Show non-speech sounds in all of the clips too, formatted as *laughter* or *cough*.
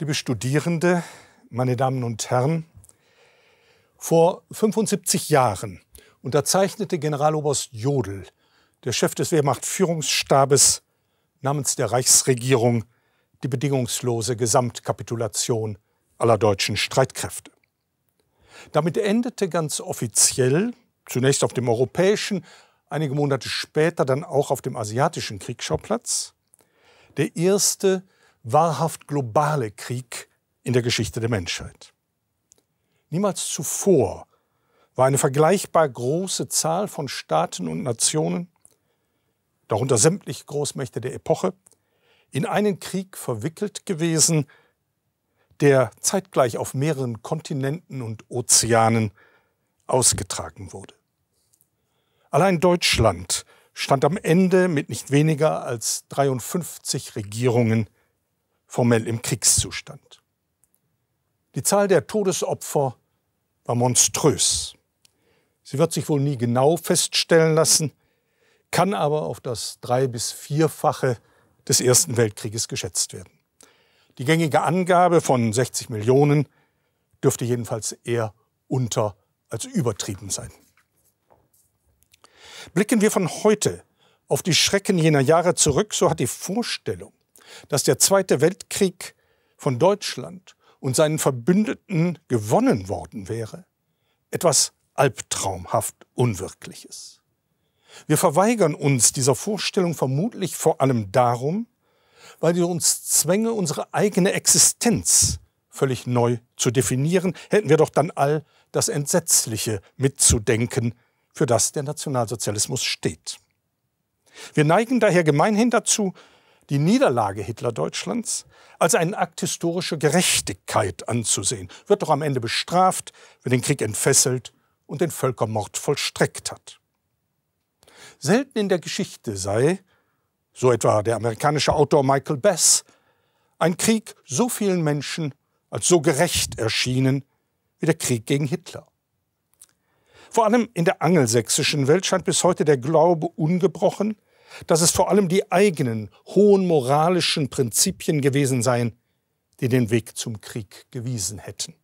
Liebe Studierende, meine Damen und Herren, vor 75 Jahren unterzeichnete Generaloberst Jodl, der Chef des Wehrmachtführungsstabes, namens der Reichsregierung die bedingungslose Gesamtkapitulation aller deutschen Streitkräfte. Damit endete ganz offiziell, zunächst auf dem europäischen, einige Monate später dann auch auf dem asiatischen Kriegsschauplatz, der erste wahrhaft globale Krieg in der Geschichte der Menschheit. Niemals zuvor war eine vergleichbar große Zahl von Staaten und Nationen, darunter sämtliche Großmächte der Epoche, in einen Krieg verwickelt gewesen, der zeitgleich auf mehreren Kontinenten und Ozeanen ausgetragen wurde. Allein Deutschland stand am Ende mit nicht weniger als 53 Regierungen formell im Kriegszustand. Die Zahl der Todesopfer war monströs. Sie wird sich wohl nie genau feststellen lassen, kann aber auf das drei- bis vierfache des Ersten Weltkrieges geschätzt werden. Die gängige Angabe von 60 Millionen dürfte jedenfalls eher unter als übertrieben sein. Blicken wir von heute auf die Schrecken jener Jahre zurück, so hat die Vorstellung, dass der Zweite Weltkrieg von Deutschland und seinen Verbündeten gewonnen worden wäre. Etwas albtraumhaft Unwirkliches. Wir verweigern uns dieser Vorstellung vermutlich vor allem darum, weil wir uns zwänge, unsere eigene Existenz völlig neu zu definieren, hätten wir doch dann all das Entsetzliche mitzudenken, für das der Nationalsozialismus steht. Wir neigen daher gemeinhin dazu, die Niederlage Hitlerdeutschlands als einen Akt historischer Gerechtigkeit anzusehen, wird doch am Ende bestraft, wenn den Krieg entfesselt und den Völkermord vollstreckt hat. Selten in der Geschichte sei, so etwa der amerikanische Autor Michael Bess, ein Krieg so vielen Menschen als so gerecht erschienen wie der Krieg gegen Hitler. Vor allem in der angelsächsischen Welt scheint bis heute der Glaube ungebrochen, dass es vor allem die eigenen hohen moralischen Prinzipien gewesen seien, die den Weg zum Krieg gewiesen hätten.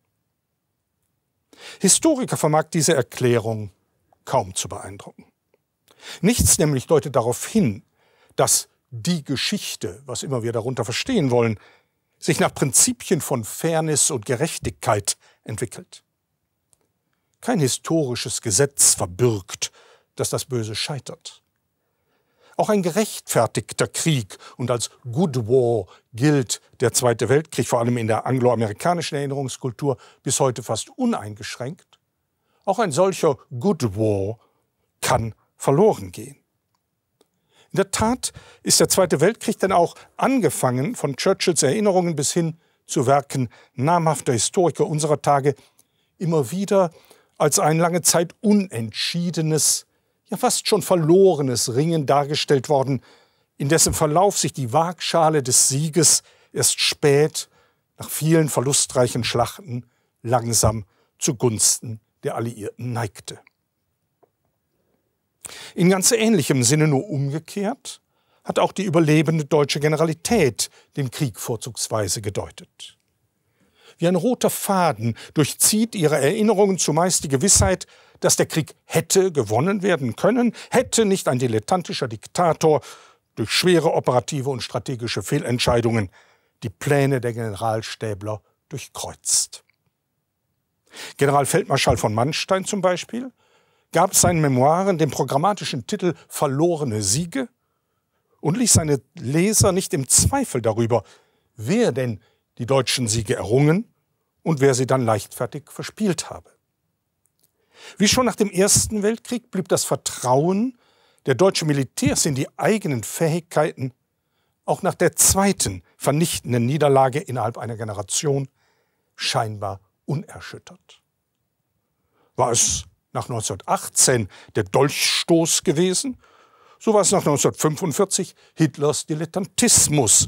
Historiker vermag diese Erklärung kaum zu beeindrucken. Nichts nämlich deutet darauf hin, dass die Geschichte, was immer wir darunter verstehen wollen, sich nach Prinzipien von Fairness und Gerechtigkeit entwickelt. Kein historisches Gesetz verbürgt, dass das Böse scheitert. Auch ein gerechtfertigter Krieg und als Good War gilt der Zweite Weltkrieg, vor allem in der angloamerikanischen Erinnerungskultur, bis heute fast uneingeschränkt. Auch ein solcher Good War kann verloren gehen. In der Tat ist der Zweite Weltkrieg dann auch angefangen von Churchills Erinnerungen bis hin zu Werken namhafter Historiker unserer Tage immer wieder als ein lange Zeit unentschiedenes, ja fast schon verlorenes Ringen dargestellt worden, in dessen Verlauf sich die Waagschale des Sieges erst spät, nach vielen verlustreichen Schlachten, langsam zugunsten der Alliierten neigte. In ganz ähnlichem Sinne nur umgekehrt hat auch die überlebende deutsche Generalität den Krieg vorzugsweise gedeutet. Wie ein roter Faden durchzieht ihre Erinnerungen zumeist die Gewissheit, dass der Krieg hätte gewonnen werden können, hätte nicht ein dilettantischer Diktator durch schwere operative und strategische Fehlentscheidungen die Pläne der Generalstäbler durchkreuzt. Generalfeldmarschall von Manstein zum Beispiel gab seinen Memoiren den programmatischen Titel Verlorene Siege und ließ seine Leser nicht im Zweifel darüber, wer denn die deutschen Siege errungen und wer sie dann leichtfertig verspielt habe. Wie schon nach dem Ersten Weltkrieg blieb das Vertrauen der deutschen Militärs in die eigenen Fähigkeiten auch nach der zweiten vernichtenden Niederlage innerhalb einer Generation scheinbar unerschüttert. War es nach 1918 der Dolchstoß gewesen, so war es nach 1945 Hitlers Dilettantismus,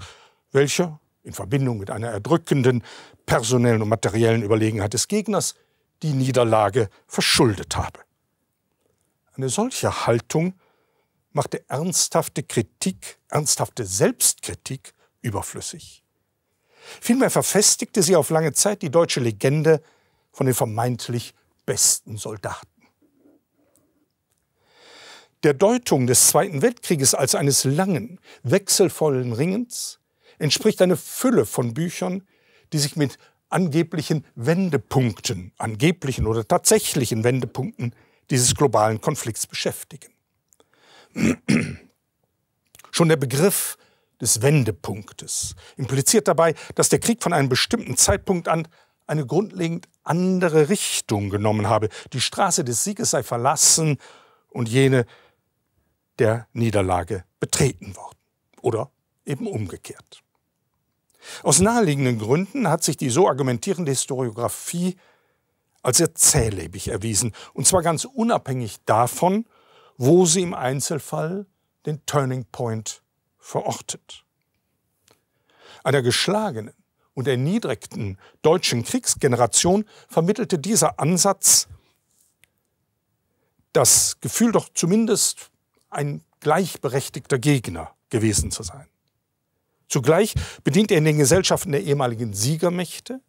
welcher in Verbindung mit einer erdrückenden personellen und materiellen Überlegenheit des Gegners die Niederlage verschuldet habe. Eine solche Haltung machte ernsthafte Kritik, ernsthafte Selbstkritik überflüssig. Vielmehr verfestigte sie auf lange Zeit die deutsche Legende von den vermeintlich besten Soldaten. Der Deutung des Zweiten Weltkrieges als eines langen, wechselvollen Ringens entspricht eine Fülle von Büchern, die sich mit angeblichen Wendepunkten, angeblichen oder tatsächlichen Wendepunkten dieses globalen Konflikts beschäftigen. *clears throat* Schon der Begriff des Wendepunktes impliziert dabei, dass der Krieg von einem bestimmten Zeitpunkt an eine grundlegend andere Richtung genommen habe. Die Straße des Sieges sei verlassen und jene der Niederlage betreten worden. Oder eben umgekehrt. Aus naheliegenden Gründen hat sich die so argumentierende Historiographie als sehr zählebig erwiesen, und zwar ganz unabhängig davon, wo sie im Einzelfall den Turning Point verortet. Einer geschlagenen und erniedrigten deutschen Kriegsgeneration vermittelte dieser Ansatz das Gefühl, doch zumindest ein gleichberechtigter Gegner gewesen zu sein. Zugleich bedient er in den Gesellschaften der ehemaligen Siegermächte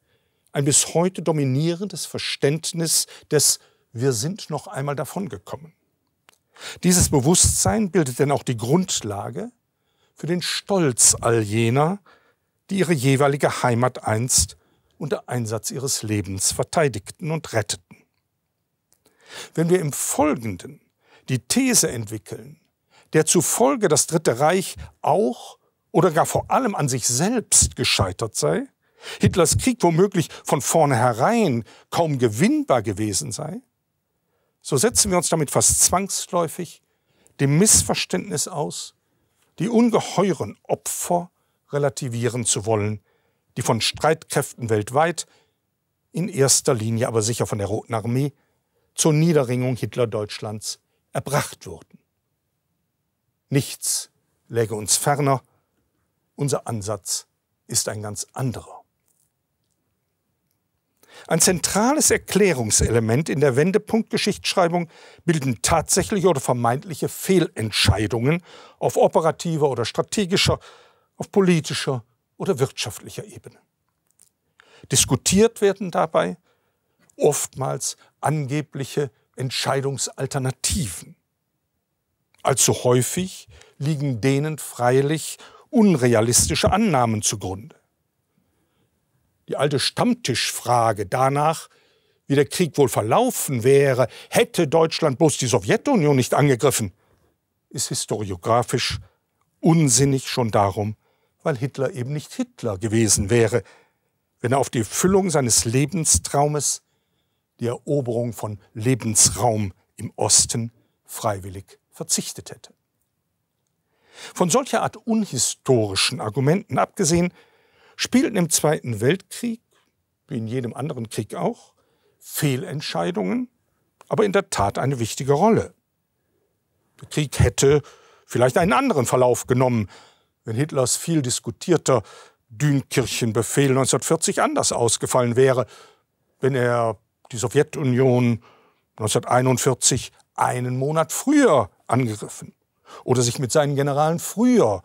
ein bis heute dominierendes Verständnis des Wir sind noch einmal davongekommen. Dieses Bewusstsein bildet denn auch die Grundlage für den Stolz all jener, die ihre jeweilige Heimat einst unter Einsatz ihres Lebens verteidigten und retteten. Wenn wir im Folgenden die These entwickeln, der zufolge das Dritte Reich auch oder gar vor allem an sich selbst gescheitert sei, Hitlers Krieg womöglich von vornherein kaum gewinnbar gewesen sei, so setzen wir uns damit fast zwangsläufig dem Missverständnis aus, die ungeheuren Opfer relativieren zu wollen, die von Streitkräften weltweit, in erster Linie aber sicher von der Roten Armee, zur Niederringung Hitlerdeutschlands erbracht wurden. Nichts läge uns ferner, unser Ansatz ist ein ganz anderer. Ein zentrales Erklärungselement in der Wendepunktgeschichtsschreibung bilden tatsächliche oder vermeintliche Fehlentscheidungen auf operativer oder strategischer, auf politischer oder wirtschaftlicher Ebene. Diskutiert werden dabei oftmals angebliche Entscheidungsalternativen. Allzu häufig liegen denen freilich unrealistische Annahmen zugrunde. Die alte Stammtischfrage danach, wie der Krieg wohl verlaufen wäre, hätte Deutschland bloß die Sowjetunion nicht angegriffen, ist historiografisch unsinnig schon darum, weil Hitler eben nicht Hitler gewesen wäre, wenn er auf die Füllung seines Lebenstraumes, die Eroberung von Lebensraum im Osten, freiwillig verzichtet hätte. Von solcher Art unhistorischen Argumenten abgesehen, spielten im Zweiten Weltkrieg, wie in jedem anderen Krieg auch, Fehlentscheidungen, aber in der Tat eine wichtige Rolle. Der Krieg hätte vielleicht einen anderen Verlauf genommen, wenn Hitlers viel diskutierter Dünkirchenbefehl 1940 anders ausgefallen wäre, wenn er die Sowjetunion 1941 einen Monat früher angegriffen oder sich mit seinen Generalen früher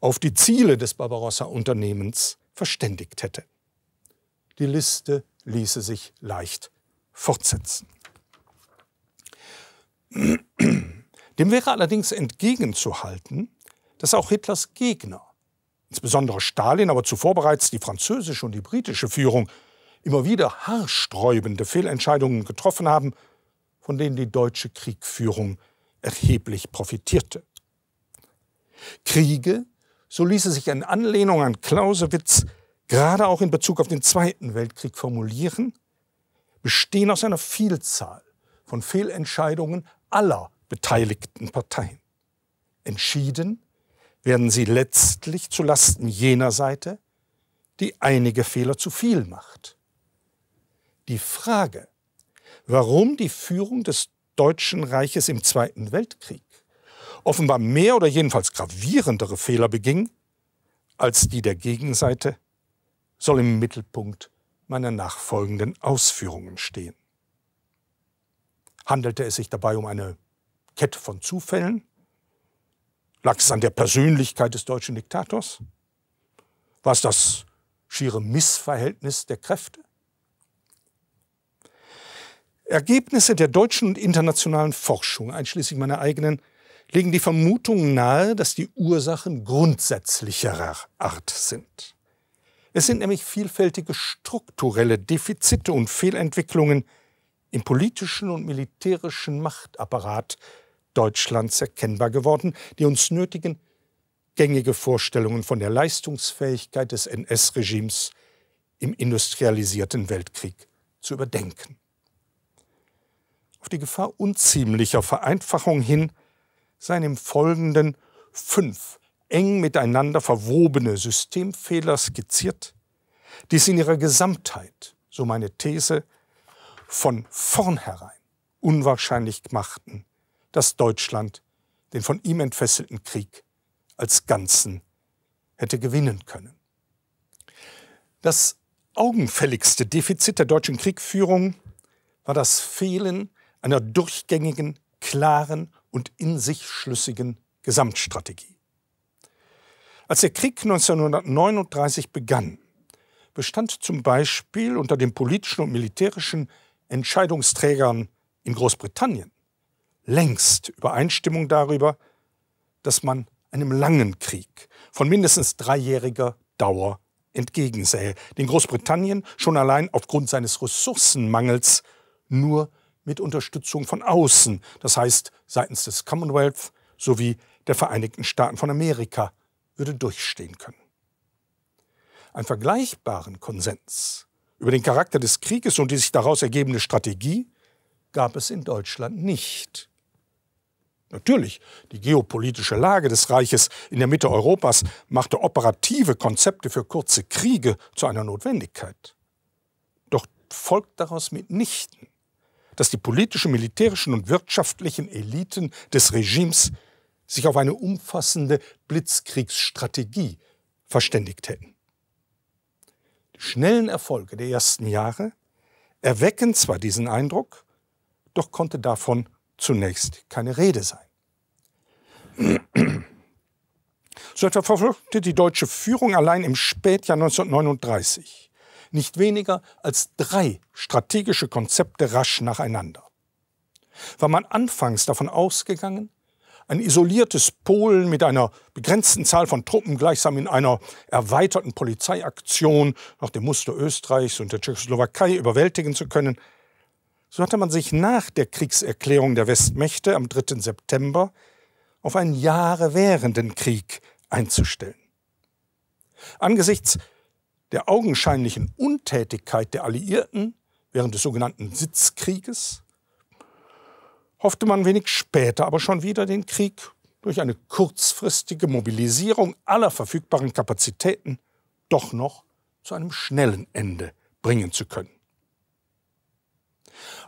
auf die Ziele des Barbarossa-Unternehmens verständigt hätte. Die Liste ließe sich leicht fortsetzen. Dem wäre allerdings entgegenzuhalten, dass auch Hitlers Gegner, insbesondere Stalin, aber zuvor bereits die französische und die britische Führung, immer wieder haarsträubende Fehlentscheidungen getroffen haben, von denen die deutsche Kriegführung erheblich profitierte. Kriege, so ließe sich in Anlehnung an Clausewitz gerade auch in Bezug auf den Zweiten Weltkrieg formulieren, bestehen aus einer Vielzahl von Fehlentscheidungen aller beteiligten Parteien. Entschieden werden sie letztlich zu Lasten jener Seite, die einige Fehler zu viel macht. Die Frage, warum die Führung des Deutschen Reiches im Zweiten Weltkrieg offenbar mehr oder jedenfalls gravierendere Fehler beging als die der Gegenseite, soll im Mittelpunkt meiner nachfolgenden Ausführungen stehen. Handelte es sich dabei um eine Kette von Zufällen? Lag es an der Persönlichkeit des deutschen Diktators? War es das schiere Missverhältnis der Kräfte? Ergebnisse der deutschen und internationalen Forschung, einschließlich meiner eigenen, legen die Vermutung nahe, dass die Ursachen grundsätzlicherer Art sind. Es sind nämlich vielfältige strukturelle Defizite und Fehlentwicklungen im politischen und militärischen Machtapparat Deutschlands erkennbar geworden, die uns nötigen, gängige Vorstellungen von der Leistungsfähigkeit des NS-Regimes im industrialisierten Weltkrieg zu überdenken auf die Gefahr unziemlicher Vereinfachung hin, seien im Folgenden fünf eng miteinander verwobene Systemfehler skizziert, die es in ihrer Gesamtheit, so meine These, von vornherein unwahrscheinlich machten, dass Deutschland den von ihm entfesselten Krieg als Ganzen hätte gewinnen können. Das augenfälligste Defizit der deutschen Kriegführung war das Fehlen einer durchgängigen, klaren und in sich schlüssigen Gesamtstrategie. Als der Krieg 1939 begann, bestand zum Beispiel unter den politischen und militärischen Entscheidungsträgern in Großbritannien längst Übereinstimmung darüber, dass man einem langen Krieg von mindestens dreijähriger Dauer entgegensähe, den Großbritannien schon allein aufgrund seines Ressourcenmangels nur mit Unterstützung von außen, das heißt seitens des Commonwealth sowie der Vereinigten Staaten von Amerika, würde durchstehen können. Einen vergleichbaren Konsens über den Charakter des Krieges und die sich daraus ergebende Strategie gab es in Deutschland nicht. Natürlich, die geopolitische Lage des Reiches in der Mitte Europas machte operative Konzepte für kurze Kriege zu einer Notwendigkeit. Doch folgt daraus mitnichten, dass die politischen, militärischen und wirtschaftlichen Eliten des Regimes sich auf eine umfassende Blitzkriegsstrategie verständigt hätten. Die schnellen Erfolge der ersten Jahre erwecken zwar diesen Eindruck, doch konnte davon zunächst keine Rede sein. So etwa verfolgte die deutsche Führung allein im Spätjahr 1939 nicht weniger als drei strategische Konzepte rasch nacheinander. War man anfangs davon ausgegangen, ein isoliertes Polen mit einer begrenzten Zahl von Truppen gleichsam in einer erweiterten Polizeiaktion nach dem Muster Österreichs und der Tschechoslowakei überwältigen zu können, so hatte man sich nach der Kriegserklärung der Westmächte am 3. September auf einen Jahre währenden Krieg einzustellen. Angesichts der augenscheinlichen Untätigkeit der Alliierten während des sogenannten Sitzkrieges hoffte man wenig später aber schon wieder den Krieg durch eine kurzfristige Mobilisierung aller verfügbaren Kapazitäten doch noch zu einem schnellen Ende bringen zu können.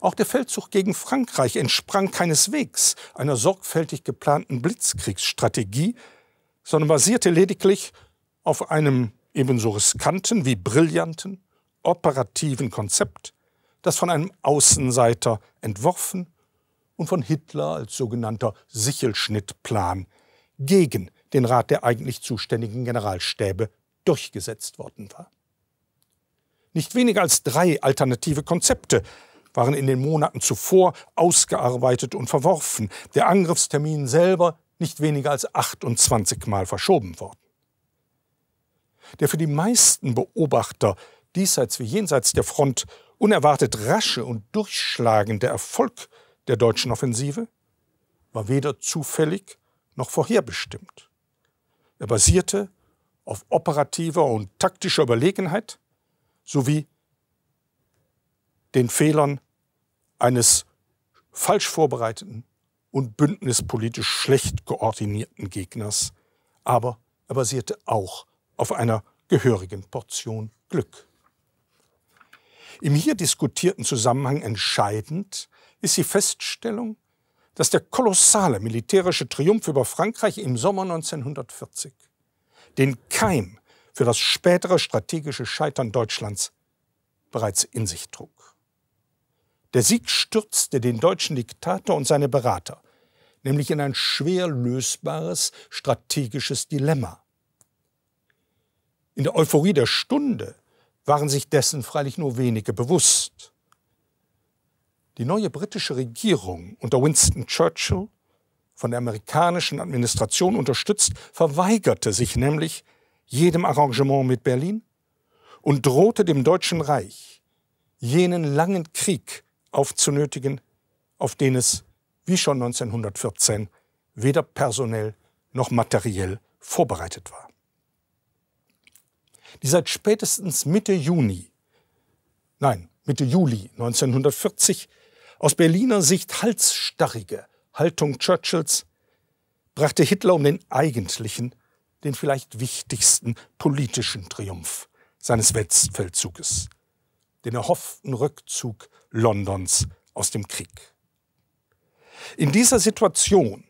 Auch der Feldzug gegen Frankreich entsprang keineswegs einer sorgfältig geplanten Blitzkriegsstrategie, sondern basierte lediglich auf einem ebenso riskanten wie brillanten, operativen Konzept, das von einem Außenseiter entworfen und von Hitler als sogenannter Sichelschnittplan gegen den Rat der eigentlich zuständigen Generalstäbe durchgesetzt worden war. Nicht weniger als drei alternative Konzepte waren in den Monaten zuvor ausgearbeitet und verworfen, der Angriffstermin selber nicht weniger als 28 Mal verschoben worden der für die meisten Beobachter diesseits wie jenseits der Front unerwartet rasche und durchschlagende Erfolg der deutschen Offensive war weder zufällig noch vorherbestimmt. Er basierte auf operativer und taktischer Überlegenheit sowie den Fehlern eines falsch vorbereiteten und bündnispolitisch schlecht koordinierten Gegners, aber er basierte auch auf auf einer gehörigen Portion Glück. Im hier diskutierten Zusammenhang entscheidend ist die Feststellung, dass der kolossale militärische Triumph über Frankreich im Sommer 1940 den Keim für das spätere strategische Scheitern Deutschlands bereits in sich trug. Der Sieg stürzte den deutschen Diktator und seine Berater, nämlich in ein schwer lösbares strategisches Dilemma. In der Euphorie der Stunde waren sich dessen freilich nur wenige bewusst. Die neue britische Regierung unter Winston Churchill, von der amerikanischen Administration unterstützt, verweigerte sich nämlich jedem Arrangement mit Berlin und drohte dem Deutschen Reich, jenen langen Krieg aufzunötigen, auf den es, wie schon 1914, weder personell noch materiell vorbereitet war die seit spätestens Mitte Juni, nein, Mitte Juli 1940 aus Berliner Sicht halsstarrige Haltung Churchills brachte Hitler um den eigentlichen, den vielleicht wichtigsten politischen Triumph seines Westfeldzuges, den erhofften Rückzug Londons aus dem Krieg. In dieser Situation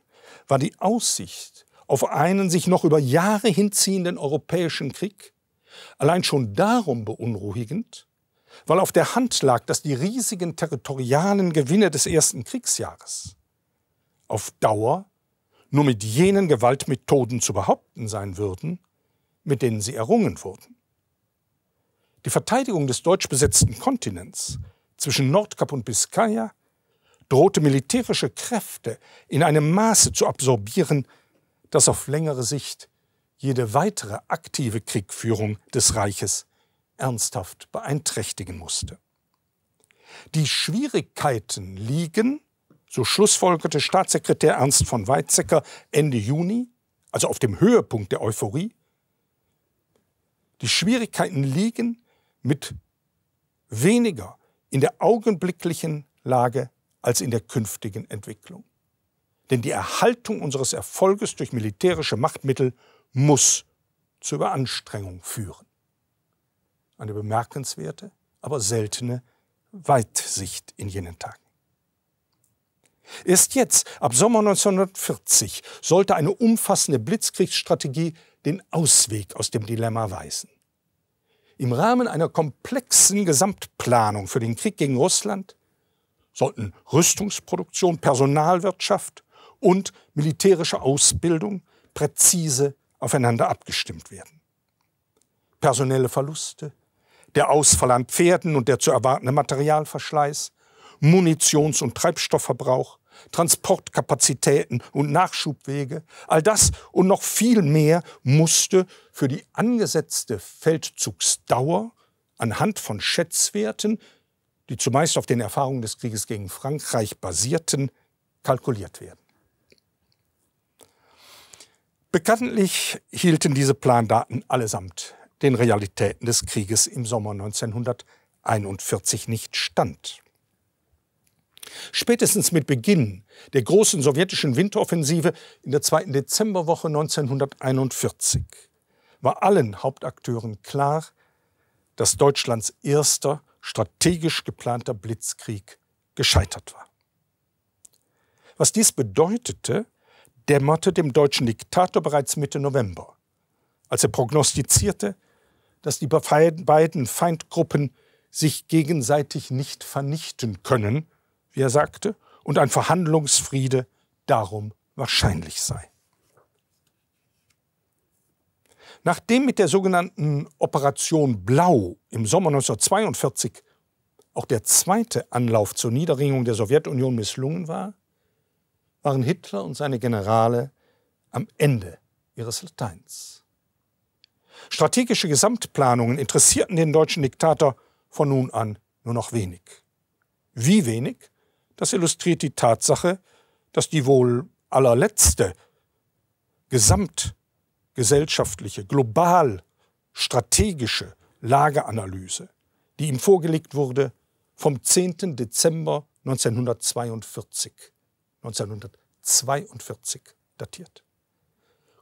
war die Aussicht auf einen sich noch über Jahre hinziehenden europäischen Krieg allein schon darum beunruhigend, weil auf der Hand lag, dass die riesigen territorialen Gewinne des ersten Kriegsjahres auf Dauer nur mit jenen Gewaltmethoden zu behaupten sein würden, mit denen sie errungen wurden. Die Verteidigung des deutsch besetzten Kontinents zwischen Nordkap und Biskaya drohte militärische Kräfte in einem Maße zu absorbieren, das auf längere Sicht jede weitere aktive Kriegführung des Reiches ernsthaft beeinträchtigen musste. Die Schwierigkeiten liegen, so schlussfolgerte Staatssekretär Ernst von Weizsäcker Ende Juni, also auf dem Höhepunkt der Euphorie, die Schwierigkeiten liegen mit weniger in der augenblicklichen Lage als in der künftigen Entwicklung. Denn die Erhaltung unseres Erfolges durch militärische Machtmittel muss zur Überanstrengung führen. Eine bemerkenswerte, aber seltene Weitsicht in jenen Tagen. Erst jetzt, ab Sommer 1940, sollte eine umfassende Blitzkriegsstrategie den Ausweg aus dem Dilemma weisen. Im Rahmen einer komplexen Gesamtplanung für den Krieg gegen Russland sollten Rüstungsproduktion, Personalwirtschaft und militärische Ausbildung präzise aufeinander abgestimmt werden. Personelle Verluste, der Ausfall an Pferden und der zu erwartende Materialverschleiß, Munitions- und Treibstoffverbrauch, Transportkapazitäten und Nachschubwege, all das und noch viel mehr musste für die angesetzte Feldzugsdauer anhand von Schätzwerten, die zumeist auf den Erfahrungen des Krieges gegen Frankreich basierten, kalkuliert werden. Bekanntlich hielten diese Plandaten allesamt den Realitäten des Krieges im Sommer 1941 nicht stand. Spätestens mit Beginn der großen sowjetischen Winteroffensive in der zweiten Dezemberwoche 1941 war allen Hauptakteuren klar, dass Deutschlands erster strategisch geplanter Blitzkrieg gescheitert war. Was dies bedeutete, dämmerte dem deutschen Diktator bereits Mitte November, als er prognostizierte, dass die beiden Feindgruppen sich gegenseitig nicht vernichten können, wie er sagte, und ein Verhandlungsfriede darum wahrscheinlich sei. Nachdem mit der sogenannten Operation Blau im Sommer 1942 auch der zweite Anlauf zur Niederringung der Sowjetunion misslungen war, waren Hitler und seine Generale am Ende ihres Lateins. Strategische Gesamtplanungen interessierten den deutschen Diktator von nun an nur noch wenig. Wie wenig? Das illustriert die Tatsache, dass die wohl allerletzte gesamtgesellschaftliche, global strategische Lageanalyse, die ihm vorgelegt wurde, vom 10. Dezember 1942 1942 datiert.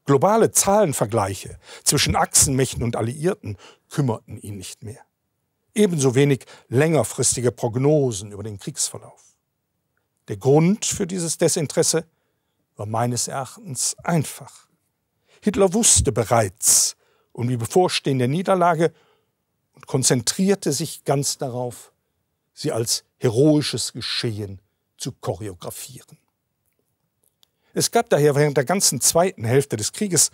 Globale Zahlenvergleiche zwischen Achsenmächten und Alliierten kümmerten ihn nicht mehr. Ebenso wenig längerfristige Prognosen über den Kriegsverlauf. Der Grund für dieses Desinteresse war meines Erachtens einfach. Hitler wusste bereits um die bevorstehende Niederlage und konzentrierte sich ganz darauf, sie als heroisches Geschehen zu choreografieren. Es gab daher während der ganzen zweiten Hälfte des Krieges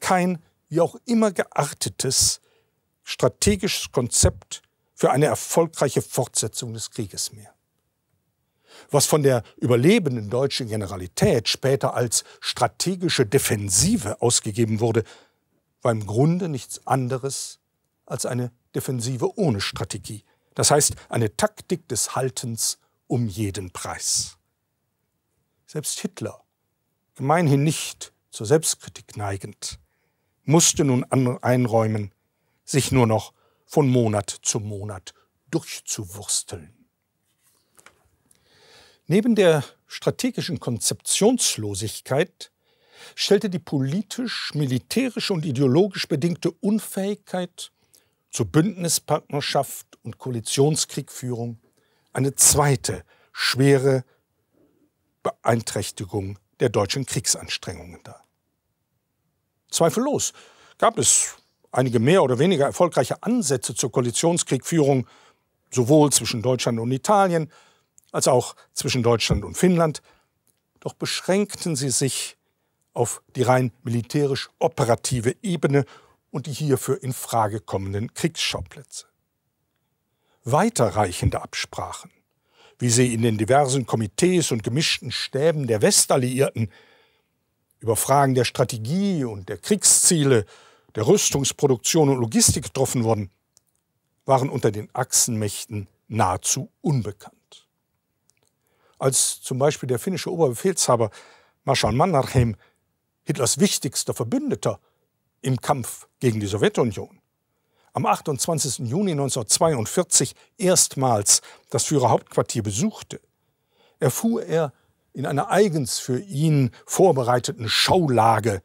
kein, wie auch immer geachtetes, strategisches Konzept für eine erfolgreiche Fortsetzung des Krieges mehr. Was von der überlebenden deutschen Generalität später als strategische Defensive ausgegeben wurde, war im Grunde nichts anderes als eine Defensive ohne Strategie, das heißt eine Taktik des Haltens um jeden Preis. Selbst Hitler gemeinhin nicht zur Selbstkritik neigend, musste nun einräumen, sich nur noch von Monat zu Monat durchzuwursteln. Neben der strategischen Konzeptionslosigkeit stellte die politisch, militärisch und ideologisch bedingte Unfähigkeit zur Bündnispartnerschaft und Koalitionskriegführung eine zweite schwere Beeinträchtigung der deutschen Kriegsanstrengungen dar. Zweifellos gab es einige mehr oder weniger erfolgreiche Ansätze zur Koalitionskriegführung, sowohl zwischen Deutschland und Italien als auch zwischen Deutschland und Finnland, doch beschränkten sie sich auf die rein militärisch operative Ebene und die hierfür in Frage kommenden Kriegsschauplätze. Weiterreichende Absprachen wie sie in den diversen Komitees und gemischten Stäben der Westalliierten über Fragen der Strategie und der Kriegsziele, der Rüstungsproduktion und Logistik getroffen wurden, waren unter den Achsenmächten nahezu unbekannt. Als zum Beispiel der finnische Oberbefehlshaber Marschall Mannerheim, Hitlers wichtigster Verbündeter im Kampf gegen die Sowjetunion, am 28. Juni 1942 erstmals das Führerhauptquartier besuchte, erfuhr er in einer eigens für ihn vorbereiteten Schaulage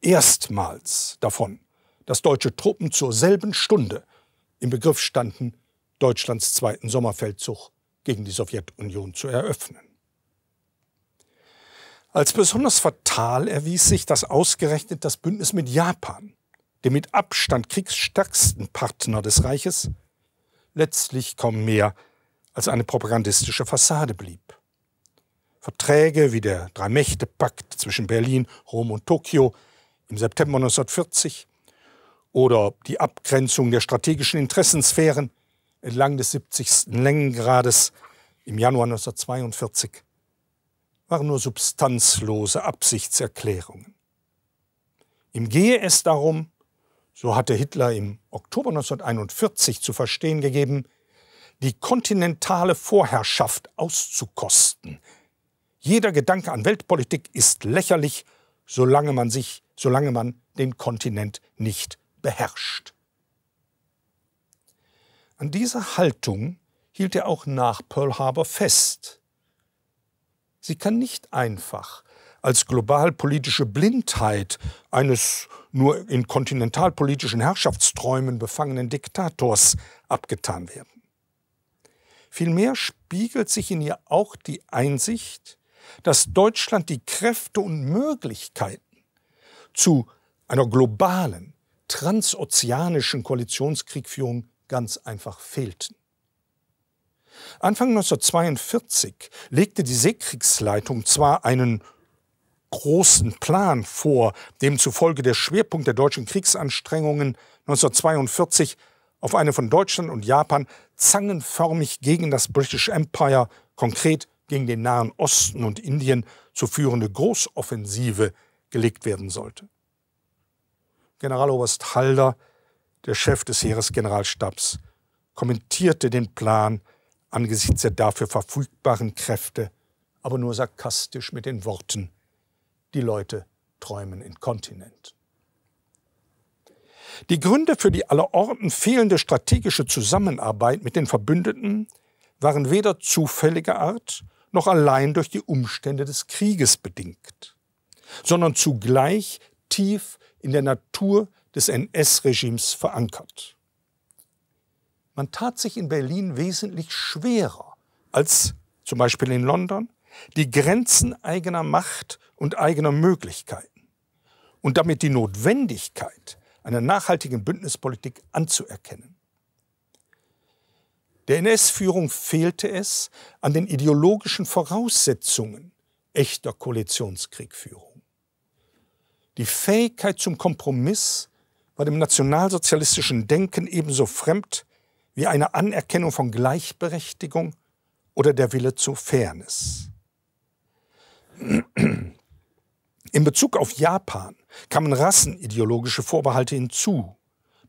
erstmals davon, dass deutsche Truppen zur selben Stunde im Begriff standen, Deutschlands zweiten Sommerfeldzug gegen die Sowjetunion zu eröffnen. Als besonders fatal erwies sich, dass ausgerechnet das Bündnis mit Japan dem mit Abstand kriegsstärksten Partner des Reiches, letztlich kaum mehr als eine propagandistische Fassade blieb. Verträge wie der Drei-Mächte-Pakt zwischen Berlin, Rom und Tokio im September 1940 oder die Abgrenzung der strategischen Interessensphären entlang des 70. Längengrades im Januar 1942 waren nur substanzlose Absichtserklärungen. Ihm gehe es darum, so hatte Hitler im Oktober 1941 zu verstehen gegeben, die kontinentale Vorherrschaft auszukosten. Jeder Gedanke an Weltpolitik ist lächerlich, solange man sich, solange man den Kontinent nicht beherrscht. An dieser Haltung hielt er auch nach Pearl Harbor fest. Sie kann nicht einfach als globalpolitische Blindheit eines nur in kontinentalpolitischen Herrschaftsträumen befangenen Diktators abgetan werden. Vielmehr spiegelt sich in ihr auch die Einsicht, dass Deutschland die Kräfte und Möglichkeiten zu einer globalen, transozeanischen Koalitionskriegführung ganz einfach fehlten. Anfang 1942 legte die Seekriegsleitung zwar einen großen Plan vor, demzufolge der Schwerpunkt der deutschen Kriegsanstrengungen 1942 auf eine von Deutschland und Japan zangenförmig gegen das British Empire, konkret gegen den Nahen Osten und Indien zu führende Großoffensive gelegt werden sollte. Generaloberst Halder, der Chef des Heeresgeneralstabs, kommentierte den Plan angesichts der dafür verfügbaren Kräfte, aber nur sarkastisch mit den Worten die Leute träumen inkontinent. Die Gründe für die allerorten fehlende strategische Zusammenarbeit mit den Verbündeten waren weder zufälliger Art noch allein durch die Umstände des Krieges bedingt, sondern zugleich tief in der Natur des NS-Regimes verankert. Man tat sich in Berlin wesentlich schwerer als zum Beispiel in London die Grenzen eigener Macht und eigener Möglichkeiten und damit die Notwendigkeit einer nachhaltigen Bündnispolitik anzuerkennen. Der NS-Führung fehlte es an den ideologischen Voraussetzungen echter Koalitionskriegführung. Die Fähigkeit zum Kompromiss war dem nationalsozialistischen Denken ebenso fremd wie eine Anerkennung von Gleichberechtigung oder der Wille zur Fairness. In Bezug auf Japan kamen rassenideologische Vorbehalte hinzu,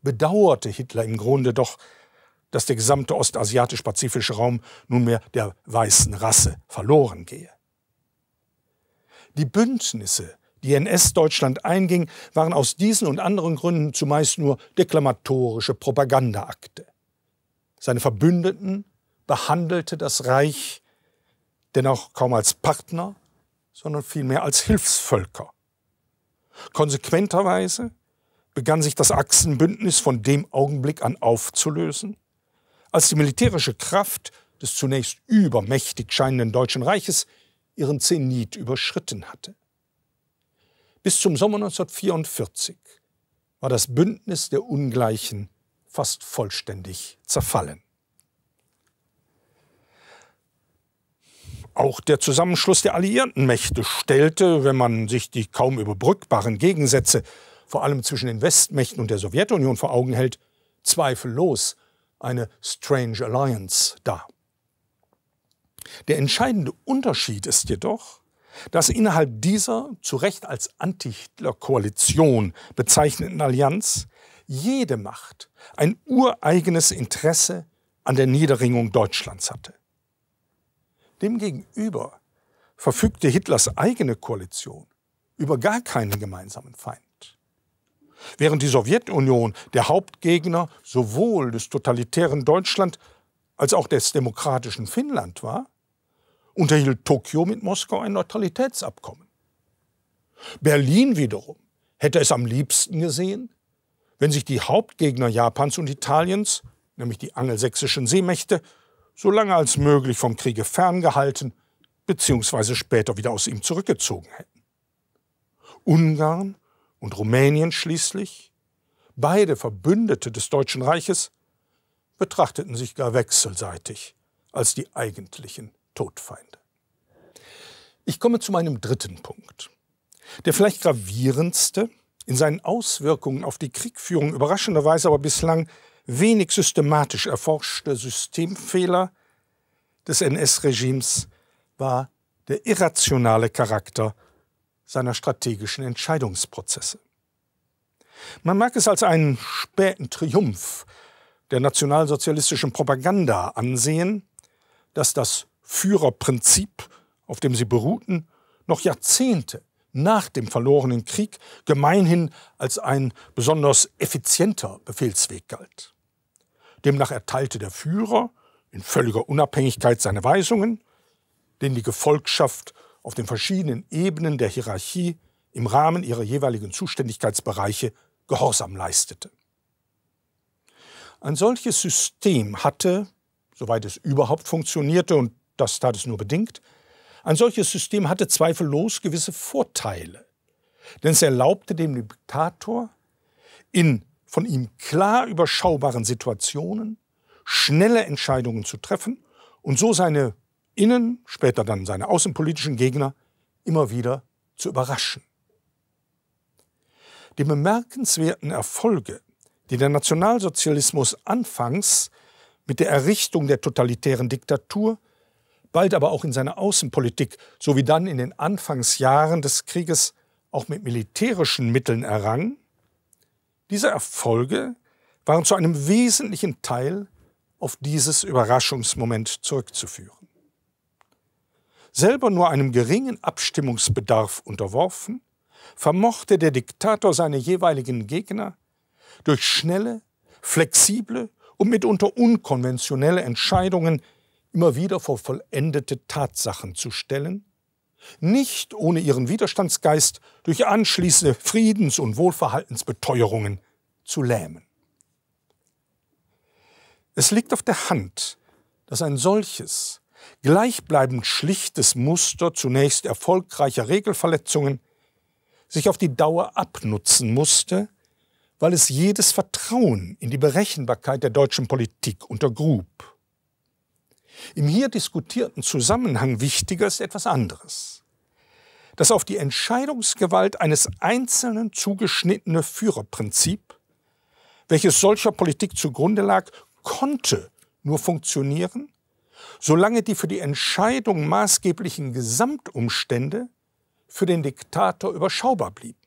bedauerte Hitler im Grunde doch, dass der gesamte ostasiatisch-pazifische Raum nunmehr der weißen Rasse verloren gehe. Die Bündnisse, die NS-Deutschland einging, waren aus diesen und anderen Gründen zumeist nur deklamatorische Propagandaakte. Seine Verbündeten behandelte das Reich dennoch kaum als Partner, sondern vielmehr als Hilfsvölker. Konsequenterweise begann sich das Achsenbündnis von dem Augenblick an aufzulösen, als die militärische Kraft des zunächst übermächtig scheinenden Deutschen Reiches ihren Zenit überschritten hatte. Bis zum Sommer 1944 war das Bündnis der Ungleichen fast vollständig zerfallen. Auch der Zusammenschluss der alliierten Mächte stellte, wenn man sich die kaum überbrückbaren Gegensätze, vor allem zwischen den Westmächten und der Sowjetunion vor Augen hält, zweifellos eine Strange Alliance dar. Der entscheidende Unterschied ist jedoch, dass innerhalb dieser zu Recht als Anti-Hitler-Koalition bezeichneten Allianz jede Macht ein ureigenes Interesse an der Niederringung Deutschlands hatte. Demgegenüber verfügte Hitlers eigene Koalition über gar keinen gemeinsamen Feind. Während die Sowjetunion der Hauptgegner sowohl des totalitären Deutschland als auch des demokratischen Finnland war, unterhielt Tokio mit Moskau ein Neutralitätsabkommen. Berlin wiederum hätte es am liebsten gesehen, wenn sich die Hauptgegner Japans und Italiens, nämlich die angelsächsischen Seemächte, solange als möglich vom Kriege ferngehalten bzw. später wieder aus ihm zurückgezogen hätten. Ungarn und Rumänien schließlich, beide Verbündete des Deutschen Reiches, betrachteten sich gar wechselseitig als die eigentlichen Todfeinde. Ich komme zu meinem dritten Punkt. Der vielleicht gravierendste, in seinen Auswirkungen auf die Kriegführung überraschenderweise aber bislang wenig systematisch erforschte Systemfehler des NS-Regimes war der irrationale Charakter seiner strategischen Entscheidungsprozesse. Man mag es als einen späten Triumph der nationalsozialistischen Propaganda ansehen, dass das Führerprinzip, auf dem sie beruhten, noch Jahrzehnte nach dem verlorenen Krieg gemeinhin als ein besonders effizienter Befehlsweg galt. Demnach erteilte der Führer in völliger Unabhängigkeit seine Weisungen, denen die Gefolgschaft auf den verschiedenen Ebenen der Hierarchie im Rahmen ihrer jeweiligen Zuständigkeitsbereiche Gehorsam leistete. Ein solches System hatte, soweit es überhaupt funktionierte, und das tat es nur bedingt, ein solches System hatte zweifellos gewisse Vorteile, denn es erlaubte dem Diktator, in von ihm klar überschaubaren Situationen schnelle Entscheidungen zu treffen und so seine innen, später dann seine außenpolitischen Gegner immer wieder zu überraschen. Die bemerkenswerten Erfolge, die der Nationalsozialismus anfangs mit der Errichtung der totalitären Diktatur bald aber auch in seiner Außenpolitik sowie dann in den Anfangsjahren des Krieges auch mit militärischen Mitteln errang, diese Erfolge waren zu einem wesentlichen Teil auf dieses Überraschungsmoment zurückzuführen. Selber nur einem geringen Abstimmungsbedarf unterworfen, vermochte der Diktator seine jeweiligen Gegner durch schnelle, flexible und mitunter unkonventionelle Entscheidungen immer wieder vor vollendete Tatsachen zu stellen, nicht ohne ihren Widerstandsgeist durch anschließende Friedens- und Wohlverhaltensbeteuerungen zu lähmen. Es liegt auf der Hand, dass ein solches, gleichbleibend schlichtes Muster zunächst erfolgreicher Regelverletzungen sich auf die Dauer abnutzen musste, weil es jedes Vertrauen in die Berechenbarkeit der deutschen Politik untergrub. Im hier diskutierten Zusammenhang wichtiger ist etwas anderes. Das auf die Entscheidungsgewalt eines Einzelnen zugeschnittene Führerprinzip, welches solcher Politik zugrunde lag, konnte nur funktionieren, solange die für die Entscheidung maßgeblichen Gesamtumstände für den Diktator überschaubar blieben.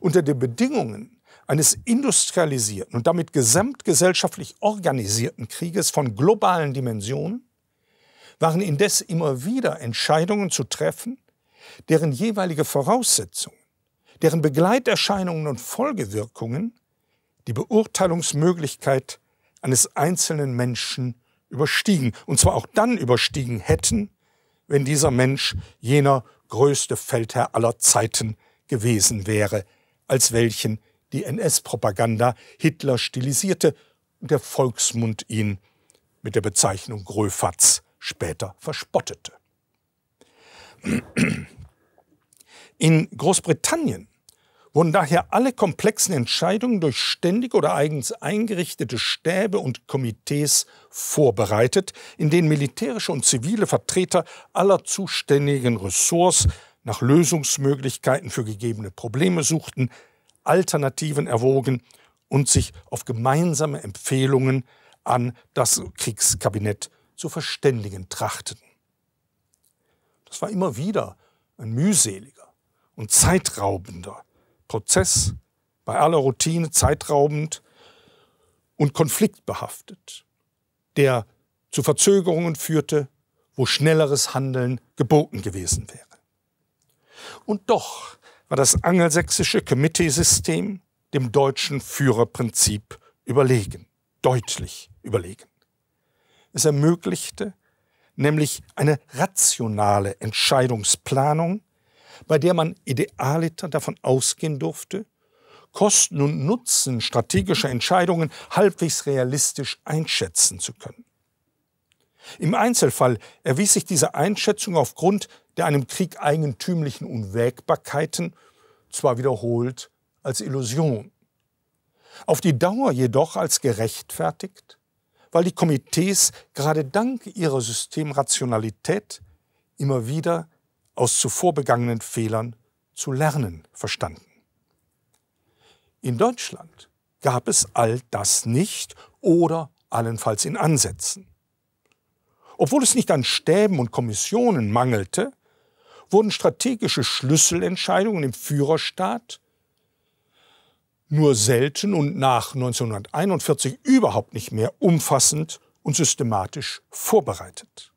Unter den Bedingungen eines industrialisierten und damit gesamtgesellschaftlich organisierten Krieges von globalen Dimensionen waren indes immer wieder Entscheidungen zu treffen, deren jeweilige Voraussetzungen, deren Begleiterscheinungen und Folgewirkungen die Beurteilungsmöglichkeit eines einzelnen Menschen überstiegen, und zwar auch dann überstiegen hätten, wenn dieser Mensch jener größte Feldherr aller Zeiten gewesen wäre, als welchen die NS-Propaganda Hitler stilisierte und der Volksmund ihn mit der Bezeichnung Gröfatz später verspottete. In Großbritannien wurden daher alle komplexen Entscheidungen durch ständig oder eigens eingerichtete Stäbe und Komitees vorbereitet, in denen militärische und zivile Vertreter aller zuständigen Ressorts nach Lösungsmöglichkeiten für gegebene Probleme suchten, Alternativen erwogen und sich auf gemeinsame Empfehlungen an das Kriegskabinett zu verständigen trachteten. Das war immer wieder ein mühseliger und zeitraubender Prozess, bei aller Routine zeitraubend und konfliktbehaftet, der zu Verzögerungen führte, wo schnelleres Handeln geboten gewesen wäre. Und doch war das angelsächsische Committee-System dem deutschen Führerprinzip überlegen, deutlich überlegen. Es ermöglichte nämlich eine rationale Entscheidungsplanung, bei der man idealiter davon ausgehen durfte, Kosten und Nutzen strategischer Entscheidungen halbwegs realistisch einschätzen zu können. Im Einzelfall erwies sich diese Einschätzung aufgrund der einem Krieg eigentümlichen Unwägbarkeiten zwar wiederholt als Illusion, auf die Dauer jedoch als gerechtfertigt, weil die Komitees gerade dank ihrer Systemrationalität immer wieder aus zuvor begangenen Fehlern zu lernen verstanden. In Deutschland gab es all das nicht oder allenfalls in Ansätzen. Obwohl es nicht an Stäben und Kommissionen mangelte, wurden strategische Schlüsselentscheidungen im Führerstaat nur selten und nach 1941 überhaupt nicht mehr umfassend und systematisch vorbereitet.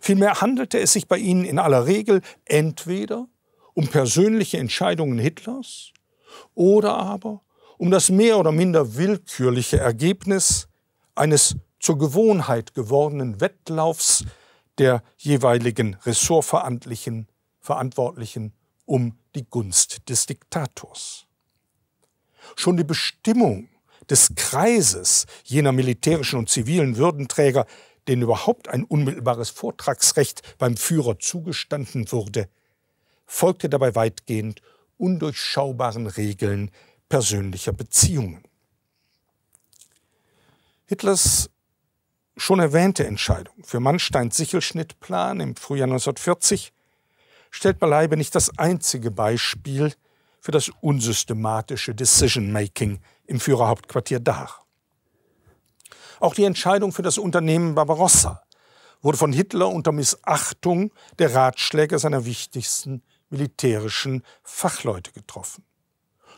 Vielmehr handelte es sich bei ihnen in aller Regel entweder um persönliche Entscheidungen Hitlers oder aber um das mehr oder minder willkürliche Ergebnis eines zur Gewohnheit gewordenen Wettlaufs der jeweiligen Ressortverantwortlichen Verantwortlichen um die Gunst des Diktators. Schon die Bestimmung des Kreises jener militärischen und zivilen Würdenträger, denen überhaupt ein unmittelbares Vortragsrecht beim Führer zugestanden wurde, folgte dabei weitgehend undurchschaubaren Regeln persönlicher Beziehungen. Hitlers schon erwähnte Entscheidung für Mannsteins Sichelschnittplan im Frühjahr 1940 stellt beileibe nicht das einzige Beispiel für das unsystematische Decision-Making im Führerhauptquartier dar. Auch die Entscheidung für das Unternehmen Barbarossa wurde von Hitler unter Missachtung der Ratschläge seiner wichtigsten militärischen Fachleute getroffen.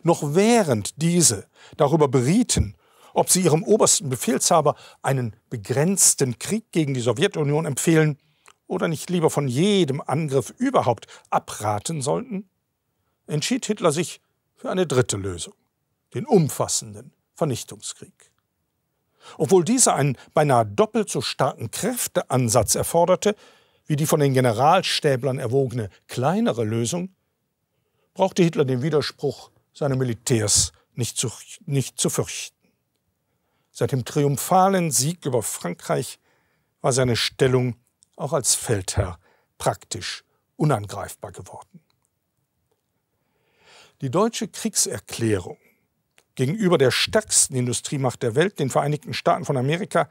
Noch während diese darüber berieten, ob sie ihrem obersten Befehlshaber einen begrenzten Krieg gegen die Sowjetunion empfehlen oder nicht lieber von jedem Angriff überhaupt abraten sollten, entschied Hitler sich für eine dritte Lösung, den umfassenden Vernichtungskrieg. Obwohl dieser einen beinahe doppelt so starken Kräfteansatz erforderte wie die von den Generalstäblern erwogene kleinere Lösung, brauchte Hitler den Widerspruch seiner Militärs nicht zu, nicht zu fürchten. Seit dem triumphalen Sieg über Frankreich war seine Stellung auch als Feldherr praktisch unangreifbar geworden. Die deutsche Kriegserklärung gegenüber der stärksten Industriemacht der Welt, den Vereinigten Staaten von Amerika,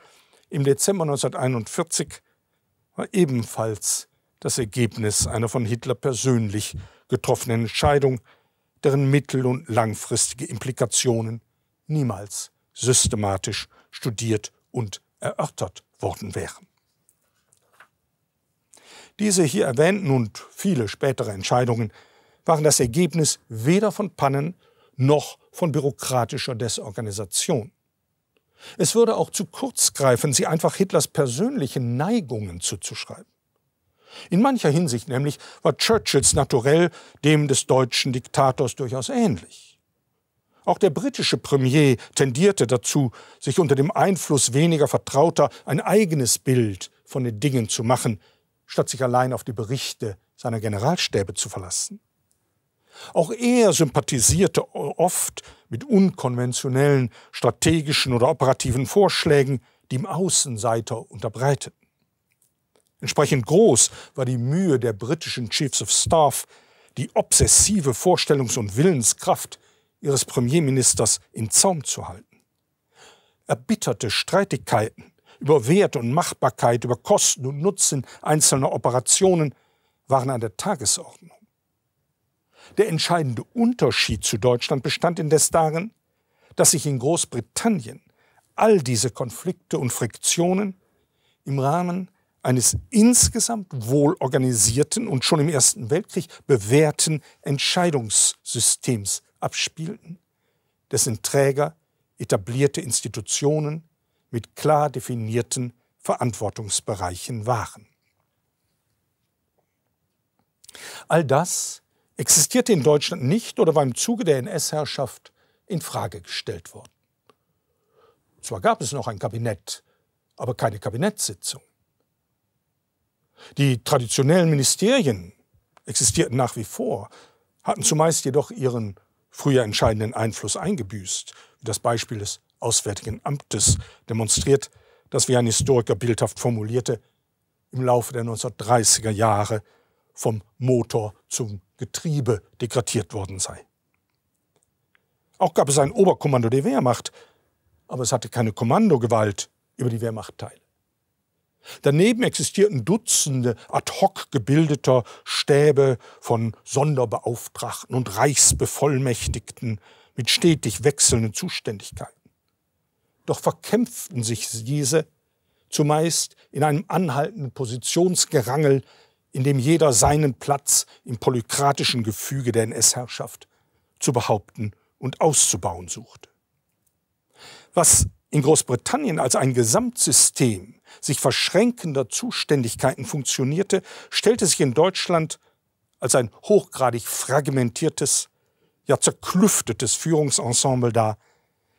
im Dezember 1941 war ebenfalls das Ergebnis einer von Hitler persönlich getroffenen Entscheidung, deren mittel- und langfristige Implikationen niemals systematisch studiert und erörtert worden wären. Diese hier erwähnten und viele spätere Entscheidungen waren das Ergebnis weder von Pannen noch von bürokratischer Desorganisation. Es würde auch zu kurz greifen, sie einfach Hitlers persönlichen Neigungen zuzuschreiben. In mancher Hinsicht nämlich war Churchills Naturell dem des deutschen Diktators durchaus ähnlich. Auch der britische Premier tendierte dazu, sich unter dem Einfluss weniger Vertrauter ein eigenes Bild von den Dingen zu machen, statt sich allein auf die Berichte seiner Generalstäbe zu verlassen. Auch er sympathisierte oft mit unkonventionellen strategischen oder operativen Vorschlägen, die ihm Außenseiter unterbreiteten. Entsprechend groß war die Mühe der britischen Chiefs of Staff, die obsessive Vorstellungs- und Willenskraft ihres Premierministers in Zaum zu halten. Erbitterte Streitigkeiten über Wert und Machbarkeit, über Kosten und Nutzen einzelner Operationen waren an der Tagesordnung. Der entscheidende Unterschied zu Deutschland bestand indes darin, dass sich in Großbritannien all diese Konflikte und Friktionen im Rahmen eines insgesamt wohlorganisierten und schon im Ersten Weltkrieg bewährten Entscheidungssystems abspielten, dessen Träger etablierte Institutionen mit klar definierten Verantwortungsbereichen waren. All das existierte in Deutschland nicht oder war im Zuge der NS-Herrschaft in Frage gestellt worden. Zwar gab es noch ein Kabinett, aber keine Kabinettssitzung. Die traditionellen Ministerien existierten nach wie vor, hatten zumeist jedoch ihren früher entscheidenden Einfluss eingebüßt. wie Das Beispiel des Auswärtigen Amtes demonstriert, dass, wie ein Historiker bildhaft formulierte, im Laufe der 1930er Jahre vom Motor zum Getriebe degradiert worden sei. Auch gab es ein Oberkommando der Wehrmacht, aber es hatte keine Kommandogewalt über die Wehrmachtteile. Daneben existierten Dutzende ad hoc gebildeter Stäbe von Sonderbeauftragten und Reichsbevollmächtigten mit stetig wechselnden Zuständigkeiten. Doch verkämpften sich diese zumeist in einem anhaltenden Positionsgerangel, in dem jeder seinen Platz im polykratischen Gefüge der NS-Herrschaft zu behaupten und auszubauen suchte. Was in Großbritannien als ein Gesamtsystem sich verschränkender Zuständigkeiten funktionierte, stellte sich in Deutschland als ein hochgradig fragmentiertes, ja zerklüftetes Führungsensemble dar,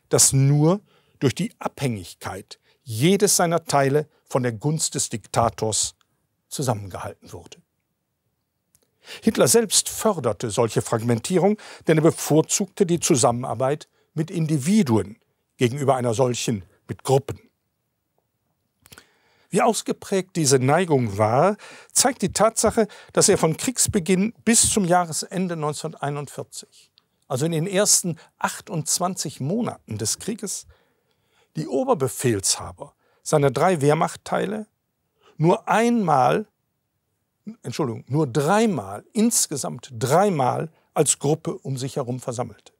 das nur durch die Abhängigkeit jedes seiner Teile von der Gunst des Diktators zusammengehalten wurde. Hitler selbst förderte solche Fragmentierung, denn er bevorzugte die Zusammenarbeit mit Individuen, gegenüber einer solchen mit Gruppen. Wie ausgeprägt diese Neigung war, zeigt die Tatsache, dass er von Kriegsbeginn bis zum Jahresende 1941, also in den ersten 28 Monaten des Krieges, die Oberbefehlshaber seiner drei Wehrmachtteile nur einmal, Entschuldigung, nur dreimal, insgesamt dreimal als Gruppe um sich herum versammelte.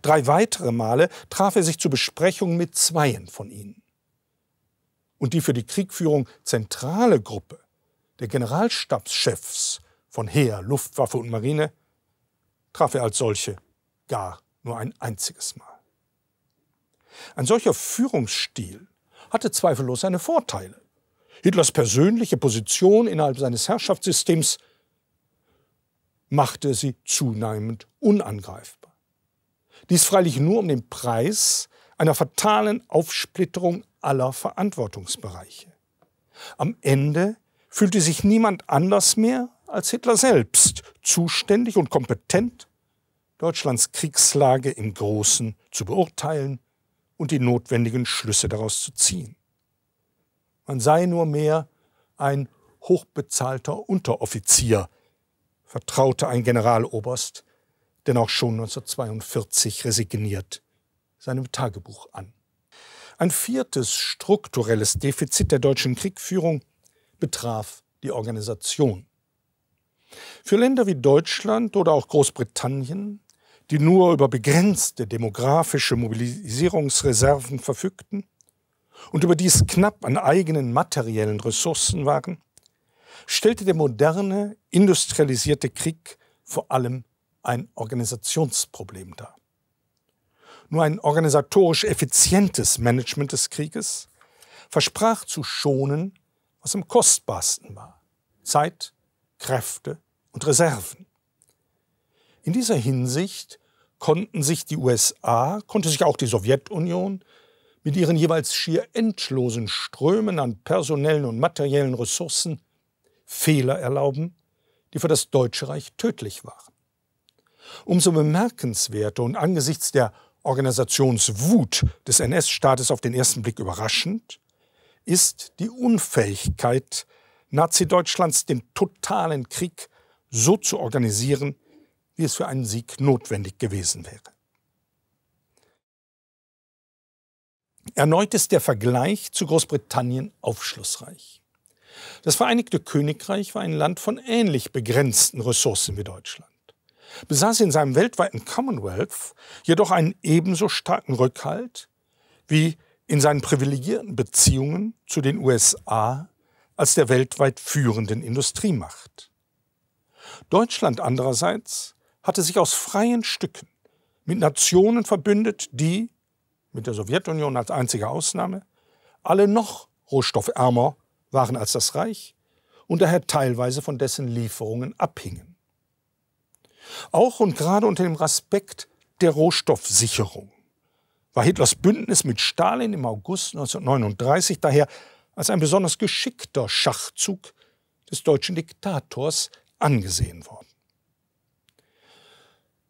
Drei weitere Male traf er sich zu Besprechungen mit zweien von ihnen. Und die für die Kriegführung zentrale Gruppe der Generalstabschefs von Heer, Luftwaffe und Marine traf er als solche gar nur ein einziges Mal. Ein solcher Führungsstil hatte zweifellos seine Vorteile. Hitlers persönliche Position innerhalb seines Herrschaftssystems machte sie zunehmend unangreifbar dies freilich nur um den Preis einer fatalen Aufsplitterung aller Verantwortungsbereiche. Am Ende fühlte sich niemand anders mehr als Hitler selbst zuständig und kompetent, Deutschlands Kriegslage im Großen zu beurteilen und die notwendigen Schlüsse daraus zu ziehen. Man sei nur mehr ein hochbezahlter Unteroffizier, vertraute ein Generaloberst denn auch schon 1942 resigniert seinem Tagebuch an. Ein viertes strukturelles Defizit der deutschen Kriegführung betraf die Organisation. Für Länder wie Deutschland oder auch Großbritannien, die nur über begrenzte demografische Mobilisierungsreserven verfügten und überdies knapp an eigenen materiellen Ressourcen waren, stellte der moderne, industrialisierte Krieg vor allem ein Organisationsproblem dar. Nur ein organisatorisch effizientes Management des Krieges versprach zu schonen, was am kostbarsten war Zeit, Kräfte und Reserven. In dieser Hinsicht konnten sich die USA, konnte sich auch die Sowjetunion mit ihren jeweils schier endlosen Strömen an personellen und materiellen Ressourcen Fehler erlauben, die für das Deutsche Reich tödlich waren. Umso bemerkenswerter und angesichts der Organisationswut des NS-Staates auf den ersten Blick überraschend ist die Unfähigkeit Nazi-Deutschlands, den totalen Krieg so zu organisieren, wie es für einen Sieg notwendig gewesen wäre. Erneut ist der Vergleich zu Großbritannien aufschlussreich. Das Vereinigte Königreich war ein Land von ähnlich begrenzten Ressourcen wie Deutschland besaß in seinem weltweiten Commonwealth jedoch einen ebenso starken Rückhalt wie in seinen privilegierten Beziehungen zu den USA als der weltweit führenden Industriemacht. Deutschland andererseits hatte sich aus freien Stücken mit Nationen verbündet, die, mit der Sowjetunion als einzige Ausnahme, alle noch rohstoffärmer waren als das Reich und daher teilweise von dessen Lieferungen abhingen. Auch und gerade unter dem Aspekt der Rohstoffsicherung war Hitlers Bündnis mit Stalin im August 1939 daher als ein besonders geschickter Schachzug des deutschen Diktators angesehen worden.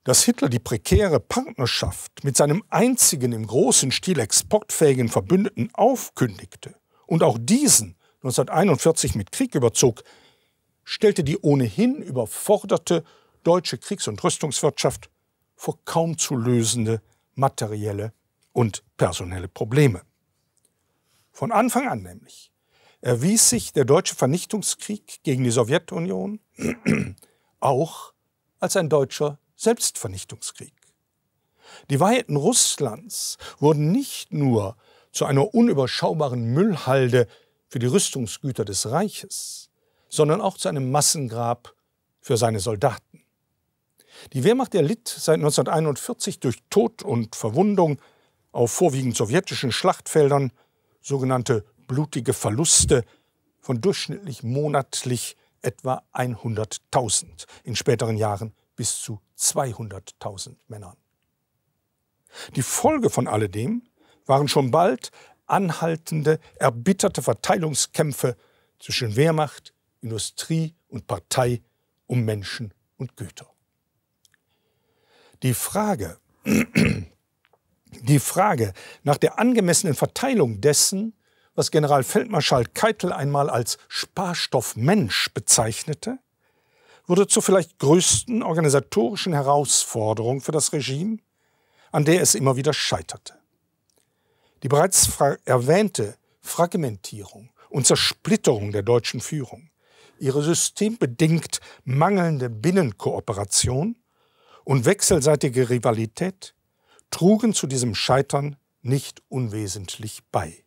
Dass Hitler die prekäre Partnerschaft mit seinem einzigen im großen Stil exportfähigen Verbündeten aufkündigte und auch diesen 1941 mit Krieg überzog, stellte die ohnehin überforderte deutsche Kriegs- und Rüstungswirtschaft vor kaum zu lösende materielle und personelle Probleme. Von Anfang an nämlich erwies sich der deutsche Vernichtungskrieg gegen die Sowjetunion *clears throat* auch als ein deutscher Selbstvernichtungskrieg. Die Weiten Russlands wurden nicht nur zu einer unüberschaubaren Müllhalde für die Rüstungsgüter des Reiches, sondern auch zu einem Massengrab für seine Soldaten. Die Wehrmacht erlitt seit 1941 durch Tod und Verwundung auf vorwiegend sowjetischen Schlachtfeldern sogenannte blutige Verluste von durchschnittlich monatlich etwa 100.000, in späteren Jahren bis zu 200.000 Männern. Die Folge von alledem waren schon bald anhaltende, erbitterte Verteilungskämpfe zwischen Wehrmacht, Industrie und Partei um Menschen und Güter. Die Frage, die Frage nach der angemessenen Verteilung dessen, was Generalfeldmarschall Keitel einmal als Sparstoffmensch bezeichnete, wurde zur vielleicht größten organisatorischen Herausforderung für das Regime, an der es immer wieder scheiterte. Die bereits erwähnte Fragmentierung und Zersplitterung der deutschen Führung, ihre systembedingt mangelnde Binnenkooperation und wechselseitige Rivalität trugen zu diesem Scheitern nicht unwesentlich bei.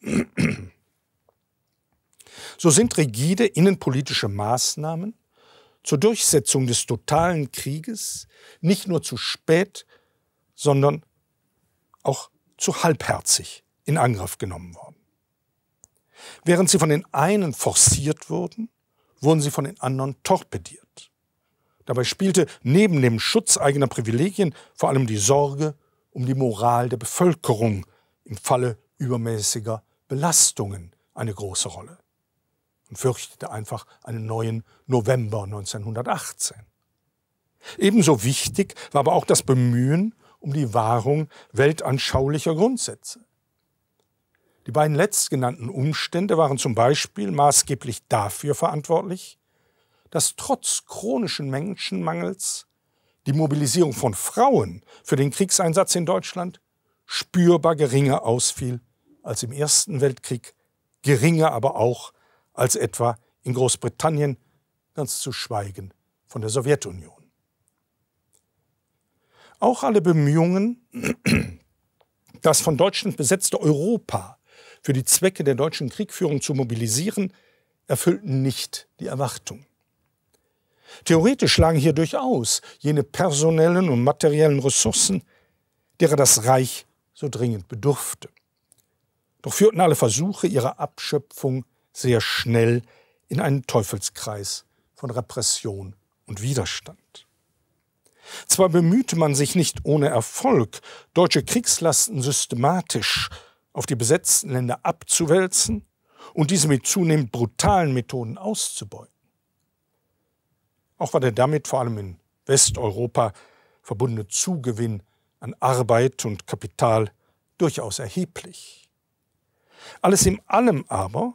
*clears throat* So sind rigide innenpolitische Maßnahmen zur Durchsetzung des totalen Krieges nicht nur zu spät, sondern auch zu halbherzig in Angriff genommen worden. Während sie von den einen forciert wurden, wurden sie von den anderen torpediert. Dabei spielte neben dem Schutz eigener Privilegien vor allem die Sorge um die Moral der Bevölkerung im Falle übermäßiger Belastungen eine große Rolle und fürchtete einfach einen neuen November 1918. Ebenso wichtig war aber auch das Bemühen um die Wahrung weltanschaulicher Grundsätze. Die beiden letztgenannten Umstände waren zum Beispiel maßgeblich dafür verantwortlich, dass trotz chronischen Menschenmangels die Mobilisierung von Frauen für den Kriegseinsatz in Deutschland spürbar geringer ausfiel als im Ersten Weltkrieg, geringer aber auch als etwa in Großbritannien, ganz zu schweigen von der Sowjetunion. Auch alle Bemühungen, *clears throat* das von Deutschland besetzte Europa für die Zwecke der deutschen Kriegführung zu mobilisieren, erfüllten nicht die Erwartung. Theoretisch lagen hier durchaus jene personellen und materiellen Ressourcen, derer das Reich so dringend bedurfte. Doch führten alle Versuche ihrer Abschöpfung sehr schnell in einen Teufelskreis von Repression und Widerstand. Zwar bemühte man sich nicht ohne Erfolg, deutsche Kriegslasten systematisch auf die besetzten Länder abzuwälzen und diese mit zunehmend brutalen Methoden auszubeuten auch war der damit vor allem in Westeuropa verbundene Zugewinn an Arbeit und Kapital durchaus erheblich. Alles in allem aber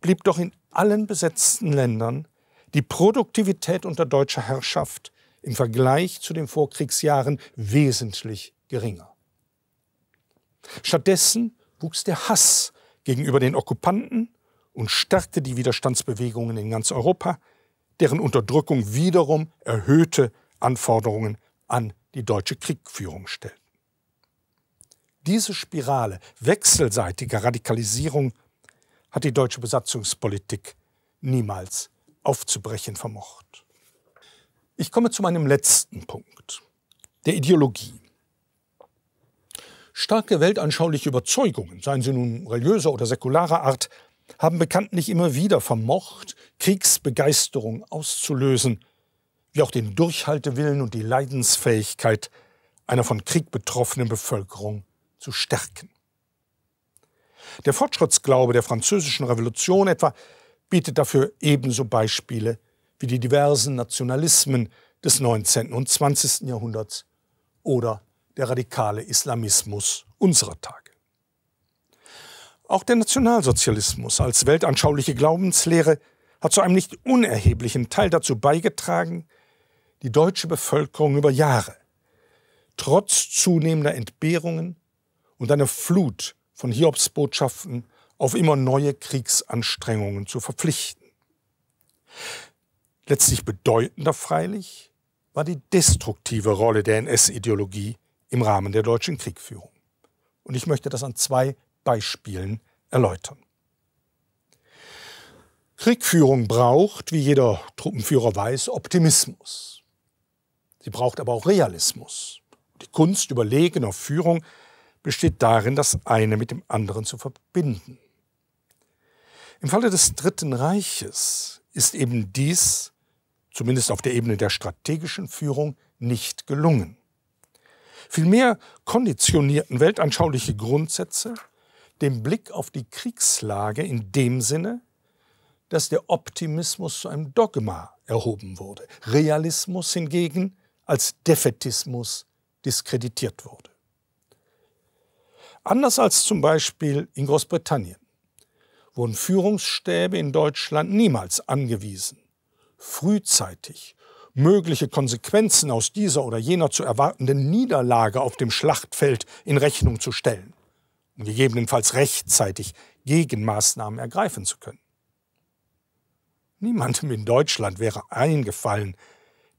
blieb doch in allen besetzten Ländern die Produktivität unter deutscher Herrschaft im Vergleich zu den Vorkriegsjahren wesentlich geringer. Stattdessen wuchs der Hass gegenüber den Okkupanten und stärkte die Widerstandsbewegungen in ganz Europa, deren Unterdrückung wiederum erhöhte Anforderungen an die deutsche Kriegführung stellten. Diese Spirale wechselseitiger Radikalisierung hat die deutsche Besatzungspolitik niemals aufzubrechen vermocht. Ich komme zu meinem letzten Punkt, der Ideologie. Starke weltanschauliche Überzeugungen, seien sie nun religiöser oder säkularer Art, haben bekanntlich immer wieder vermocht, Kriegsbegeisterung auszulösen, wie auch den Durchhaltewillen und die Leidensfähigkeit einer von Krieg betroffenen Bevölkerung zu stärken. Der Fortschrittsglaube der französischen Revolution etwa bietet dafür ebenso Beispiele wie die diversen Nationalismen des 19. und 20. Jahrhunderts oder der radikale Islamismus unserer Tage. Auch der Nationalsozialismus als weltanschauliche Glaubenslehre hat zu einem nicht unerheblichen Teil dazu beigetragen, die deutsche Bevölkerung über Jahre, trotz zunehmender Entbehrungen und einer Flut von Hiobsbotschaften, auf immer neue Kriegsanstrengungen zu verpflichten. Letztlich bedeutender freilich war die destruktive Rolle der NS-Ideologie im Rahmen der deutschen Kriegführung. Und ich möchte das an zwei Beispielen erläutern. Kriegführung braucht, wie jeder Truppenführer weiß, Optimismus. Sie braucht aber auch Realismus. Die Kunst überlegener Führung besteht darin, das eine mit dem anderen zu verbinden. Im Falle des Dritten Reiches ist eben dies, zumindest auf der Ebene der strategischen Führung, nicht gelungen. Vielmehr konditionierten weltanschauliche Grundsätze den Blick auf die Kriegslage in dem Sinne, dass der Optimismus zu einem Dogma erhoben wurde, Realismus hingegen als Defetismus diskreditiert wurde. Anders als zum Beispiel in Großbritannien wurden Führungsstäbe in Deutschland niemals angewiesen, frühzeitig mögliche Konsequenzen aus dieser oder jener zu erwartenden Niederlage auf dem Schlachtfeld in Rechnung zu stellen um gegebenenfalls rechtzeitig Gegenmaßnahmen ergreifen zu können. Niemandem in Deutschland wäre eingefallen,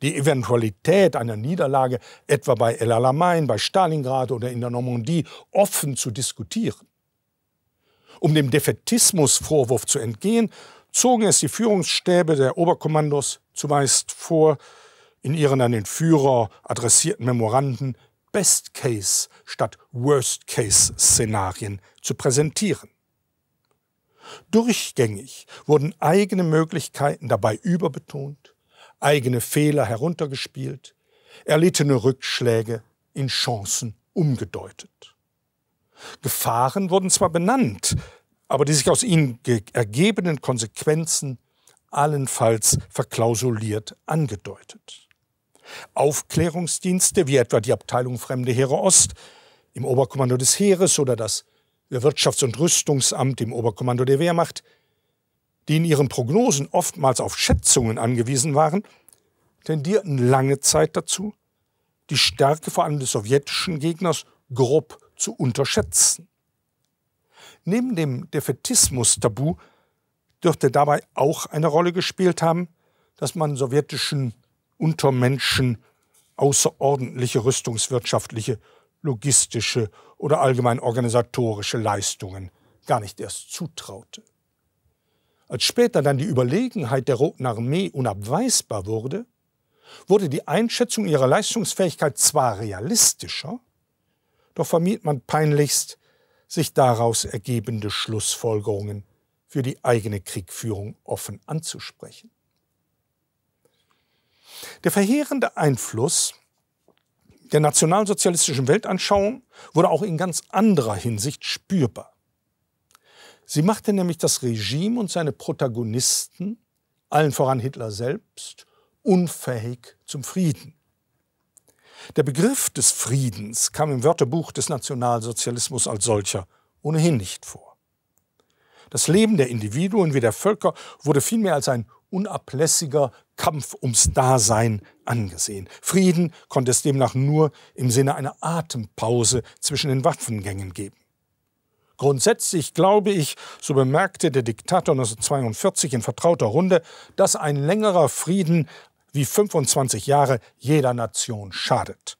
die Eventualität einer Niederlage etwa bei El Alamein, bei Stalingrad oder in der Normandie offen zu diskutieren. Um dem Defetismusvorwurf zu entgehen, zogen es die Führungsstäbe der Oberkommandos zumeist vor, in ihren an den Führer adressierten Memoranden Best-Case statt Worst-Case-Szenarien zu präsentieren. Durchgängig wurden eigene Möglichkeiten dabei überbetont, eigene Fehler heruntergespielt, erlittene Rückschläge in Chancen umgedeutet. Gefahren wurden zwar benannt, aber die sich aus ihnen ergebenden Konsequenzen allenfalls verklausuliert angedeutet. Aufklärungsdienste wie etwa die Abteilung Fremde Heere Ost im Oberkommando des Heeres oder das Wirtschafts- und Rüstungsamt im Oberkommando der Wehrmacht, die in ihren Prognosen oftmals auf Schätzungen angewiesen waren, tendierten lange Zeit dazu, die Stärke vor allem des sowjetischen Gegners grob zu unterschätzen. Neben dem Defetismus-Tabu dürfte dabei auch eine Rolle gespielt haben, dass man sowjetischen unter Menschen außerordentliche rüstungswirtschaftliche, logistische oder allgemein organisatorische Leistungen gar nicht erst zutraute. Als später dann die Überlegenheit der Roten Armee unabweisbar wurde, wurde die Einschätzung ihrer Leistungsfähigkeit zwar realistischer, doch vermied man peinlichst, sich daraus ergebende Schlussfolgerungen für die eigene Kriegführung offen anzusprechen. Der verheerende Einfluss der nationalsozialistischen Weltanschauung wurde auch in ganz anderer Hinsicht spürbar. Sie machte nämlich das Regime und seine Protagonisten, allen voran Hitler selbst, unfähig zum Frieden. Der Begriff des Friedens kam im Wörterbuch des Nationalsozialismus als solcher ohnehin nicht vor. Das Leben der Individuen wie der Völker wurde vielmehr als ein unablässiger Kampf ums Dasein angesehen. Frieden konnte es demnach nur im Sinne einer Atempause zwischen den Waffengängen geben. Grundsätzlich glaube ich, so bemerkte der Diktator 1942 in vertrauter Runde, dass ein längerer Frieden wie 25 Jahre jeder Nation schadet.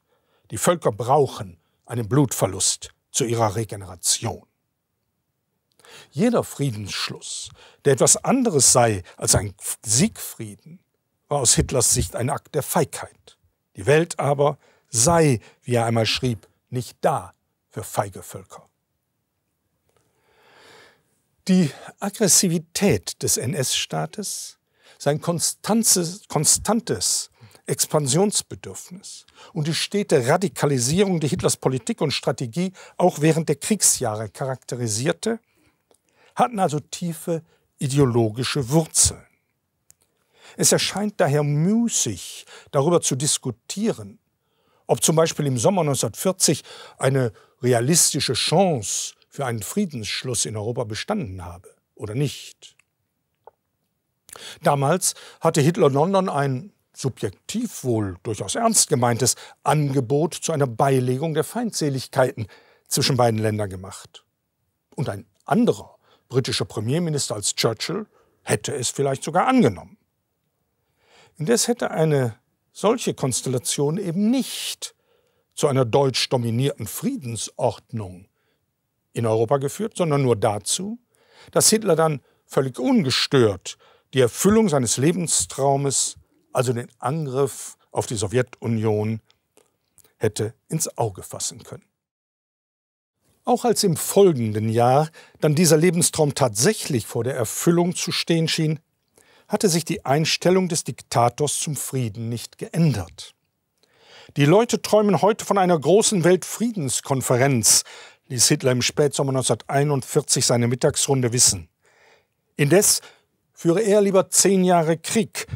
Die Völker brauchen einen Blutverlust zu ihrer Regeneration. Jeder Friedensschluss, der etwas anderes sei als ein Siegfrieden, war aus Hitlers Sicht ein Akt der Feigheit. Die Welt aber sei, wie er einmal schrieb, nicht da für feige Völker. Die Aggressivität des NS-Staates, sein konstantes Expansionsbedürfnis und die stete Radikalisierung, die Hitlers Politik und Strategie auch während der Kriegsjahre charakterisierte, hatten also tiefe ideologische Wurzeln. Es erscheint daher müßig, darüber zu diskutieren, ob zum Beispiel im Sommer 1940 eine realistische Chance für einen Friedensschluss in Europa bestanden habe oder nicht. Damals hatte Hitler London ein subjektiv wohl durchaus ernst gemeintes Angebot zu einer Beilegung der Feindseligkeiten zwischen beiden Ländern gemacht. Und ein anderer britischer Premierminister als Churchill hätte es vielleicht sogar angenommen. Indes hätte eine solche Konstellation eben nicht zu einer deutsch dominierten Friedensordnung in Europa geführt, sondern nur dazu, dass Hitler dann völlig ungestört die Erfüllung seines Lebenstraumes, also den Angriff auf die Sowjetunion, hätte ins Auge fassen können. Auch als im folgenden Jahr dann dieser Lebenstraum tatsächlich vor der Erfüllung zu stehen schien, hatte sich die Einstellung des Diktators zum Frieden nicht geändert. Die Leute träumen heute von einer großen Weltfriedenskonferenz, ließ Hitler im Spätsommer 1941 seine Mittagsrunde wissen. Indes führe er lieber zehn Jahre Krieg,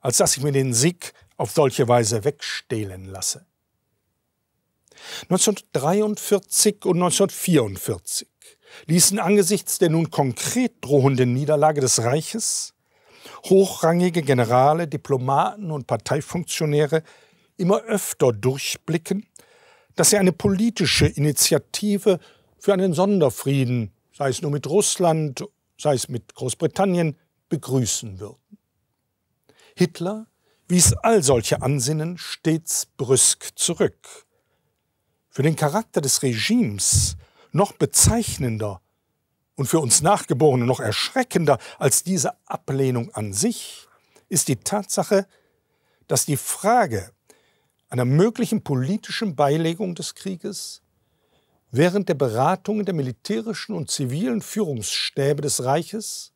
als dass ich mir den Sieg auf solche Weise wegstehlen lasse. 1943 und 1944 ließen angesichts der nun konkret drohenden Niederlage des Reiches hochrangige Generale, Diplomaten und Parteifunktionäre immer öfter durchblicken, dass sie eine politische Initiative für einen Sonderfrieden, sei es nur mit Russland, sei es mit Großbritannien, begrüßen würden. Hitler wies all solche Ansinnen stets brüsk zurück. Für den Charakter des Regimes noch bezeichnender und für uns Nachgeborene noch erschreckender als diese Ablehnung an sich ist die Tatsache, dass die Frage einer möglichen politischen Beilegung des Krieges während der Beratungen der militärischen und zivilen Führungsstäbe des Reiches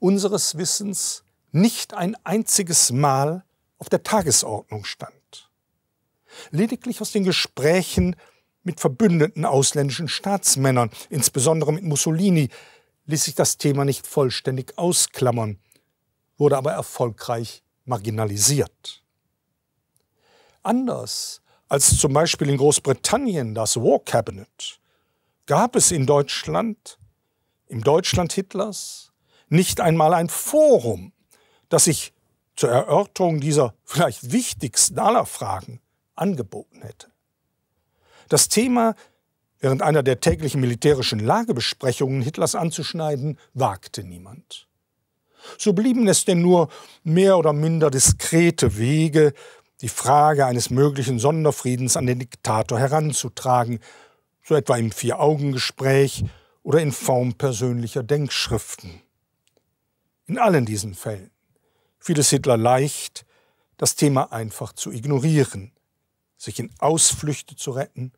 unseres Wissens nicht ein einziges Mal auf der Tagesordnung stand. Lediglich aus den Gesprächen mit verbündeten ausländischen Staatsmännern, insbesondere mit Mussolini, ließ sich das Thema nicht vollständig ausklammern, wurde aber erfolgreich marginalisiert. Anders als zum Beispiel in Großbritannien das War Cabinet, gab es in Deutschland, im Deutschland Hitlers, nicht einmal ein Forum, das sich zur Erörterung dieser vielleicht wichtigsten aller Fragen angeboten hätte. Das Thema während einer der täglichen militärischen Lagebesprechungen Hitlers anzuschneiden, wagte niemand. So blieben es denn nur mehr oder minder diskrete Wege, die Frage eines möglichen Sonderfriedens an den Diktator heranzutragen, so etwa im Vier-Augen-Gespräch oder in Form persönlicher Denkschriften. In allen diesen Fällen fiel es Hitler leicht, das Thema einfach zu ignorieren, sich in Ausflüchte zu retten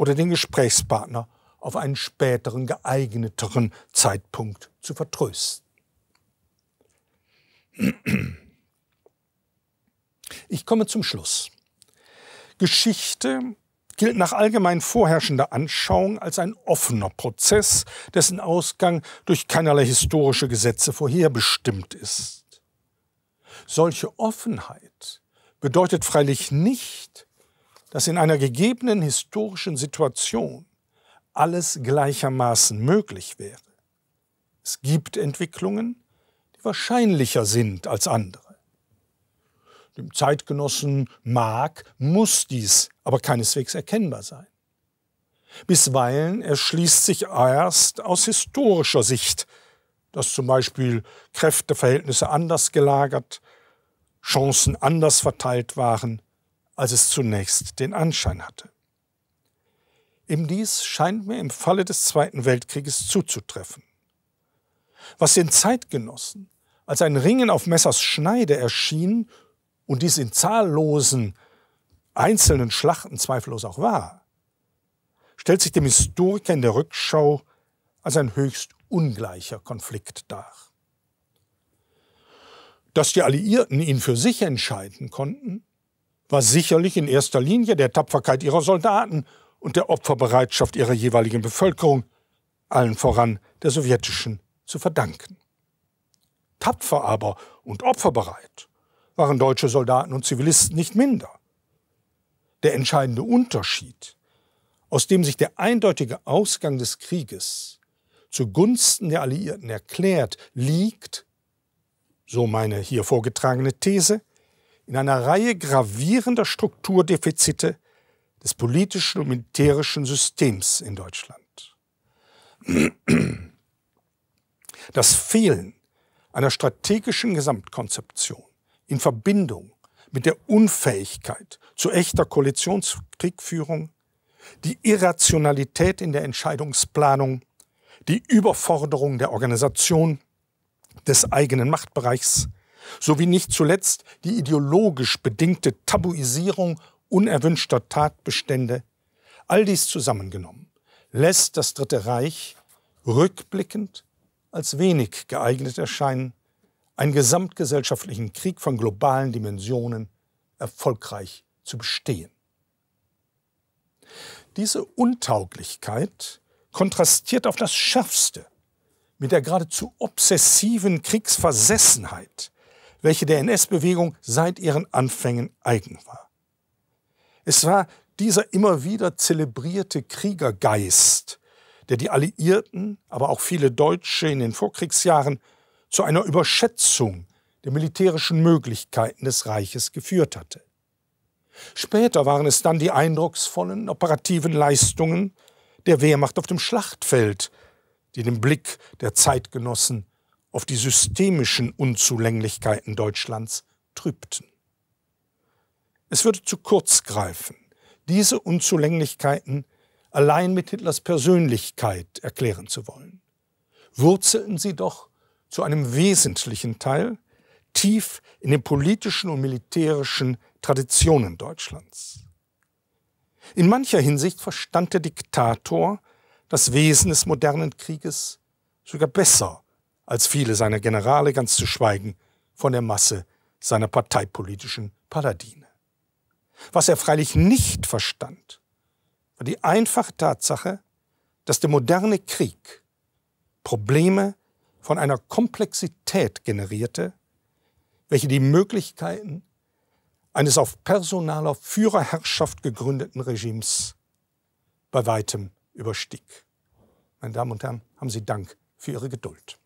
oder den Gesprächspartner auf einen späteren geeigneteren Zeitpunkt zu vertrösten. Ich komme zum Schluss. Geschichte gilt nach allgemein vorherrschender Anschauung als ein offener Prozess, dessen Ausgang durch keinerlei historische Gesetze vorherbestimmt ist. Solche Offenheit bedeutet freilich nicht, dass in einer gegebenen historischen Situation alles gleichermaßen möglich wäre. Es gibt Entwicklungen, die wahrscheinlicher sind als andere. Dem Zeitgenossen mag, muss dies aber keineswegs erkennbar sein. Bisweilen erschließt sich erst aus historischer Sicht, dass zum Beispiel Kräfteverhältnisse anders gelagert, Chancen anders verteilt waren als es zunächst den Anschein hatte. Eben dies scheint mir im Falle des Zweiten Weltkrieges zuzutreffen. Was den Zeitgenossen als ein Ringen auf Messers Schneide erschien und dies in zahllosen einzelnen Schlachten zweifellos auch war, stellt sich dem Historiker in der Rückschau als ein höchst ungleicher Konflikt dar. Dass die Alliierten ihn für sich entscheiden konnten, war sicherlich in erster Linie der Tapferkeit ihrer Soldaten und der Opferbereitschaft ihrer jeweiligen Bevölkerung, allen voran der sowjetischen, zu verdanken. Tapfer aber und opferbereit waren deutsche Soldaten und Zivilisten nicht minder. Der entscheidende Unterschied, aus dem sich der eindeutige Ausgang des Krieges zugunsten der Alliierten erklärt, liegt, so meine hier vorgetragene These, in einer Reihe gravierender Strukturdefizite des politischen und militärischen Systems in Deutschland. Das Fehlen einer strategischen Gesamtkonzeption in Verbindung mit der Unfähigkeit zu echter Koalitionskriegführung, die Irrationalität in der Entscheidungsplanung, die Überforderung der Organisation des eigenen Machtbereichs, sowie nicht zuletzt die ideologisch bedingte Tabuisierung unerwünschter Tatbestände, all dies zusammengenommen, lässt das Dritte Reich rückblickend als wenig geeignet erscheinen, einen gesamtgesellschaftlichen Krieg von globalen Dimensionen erfolgreich zu bestehen. Diese Untauglichkeit kontrastiert auf das Schärfste mit der geradezu obsessiven Kriegsversessenheit, welche der NS-Bewegung seit ihren Anfängen eigen war. Es war dieser immer wieder zelebrierte Kriegergeist, der die Alliierten, aber auch viele Deutsche in den Vorkriegsjahren zu einer Überschätzung der militärischen Möglichkeiten des Reiches geführt hatte. Später waren es dann die eindrucksvollen operativen Leistungen der Wehrmacht auf dem Schlachtfeld, die den Blick der Zeitgenossen auf die systemischen Unzulänglichkeiten Deutschlands trübten. Es würde zu kurz greifen, diese Unzulänglichkeiten allein mit Hitlers Persönlichkeit erklären zu wollen. Wurzelten sie doch zu einem wesentlichen Teil tief in den politischen und militärischen Traditionen Deutschlands. In mancher Hinsicht verstand der Diktator das Wesen des modernen Krieges sogar besser als viele seiner Generale, ganz zu schweigen von der Masse seiner parteipolitischen Paladine. Was er freilich nicht verstand, war die einfache Tatsache, dass der moderne Krieg Probleme von einer Komplexität generierte, welche die Möglichkeiten eines auf personaler Führerherrschaft gegründeten Regimes bei weitem überstieg. Meine Damen und Herren, haben Sie Dank für Ihre Geduld.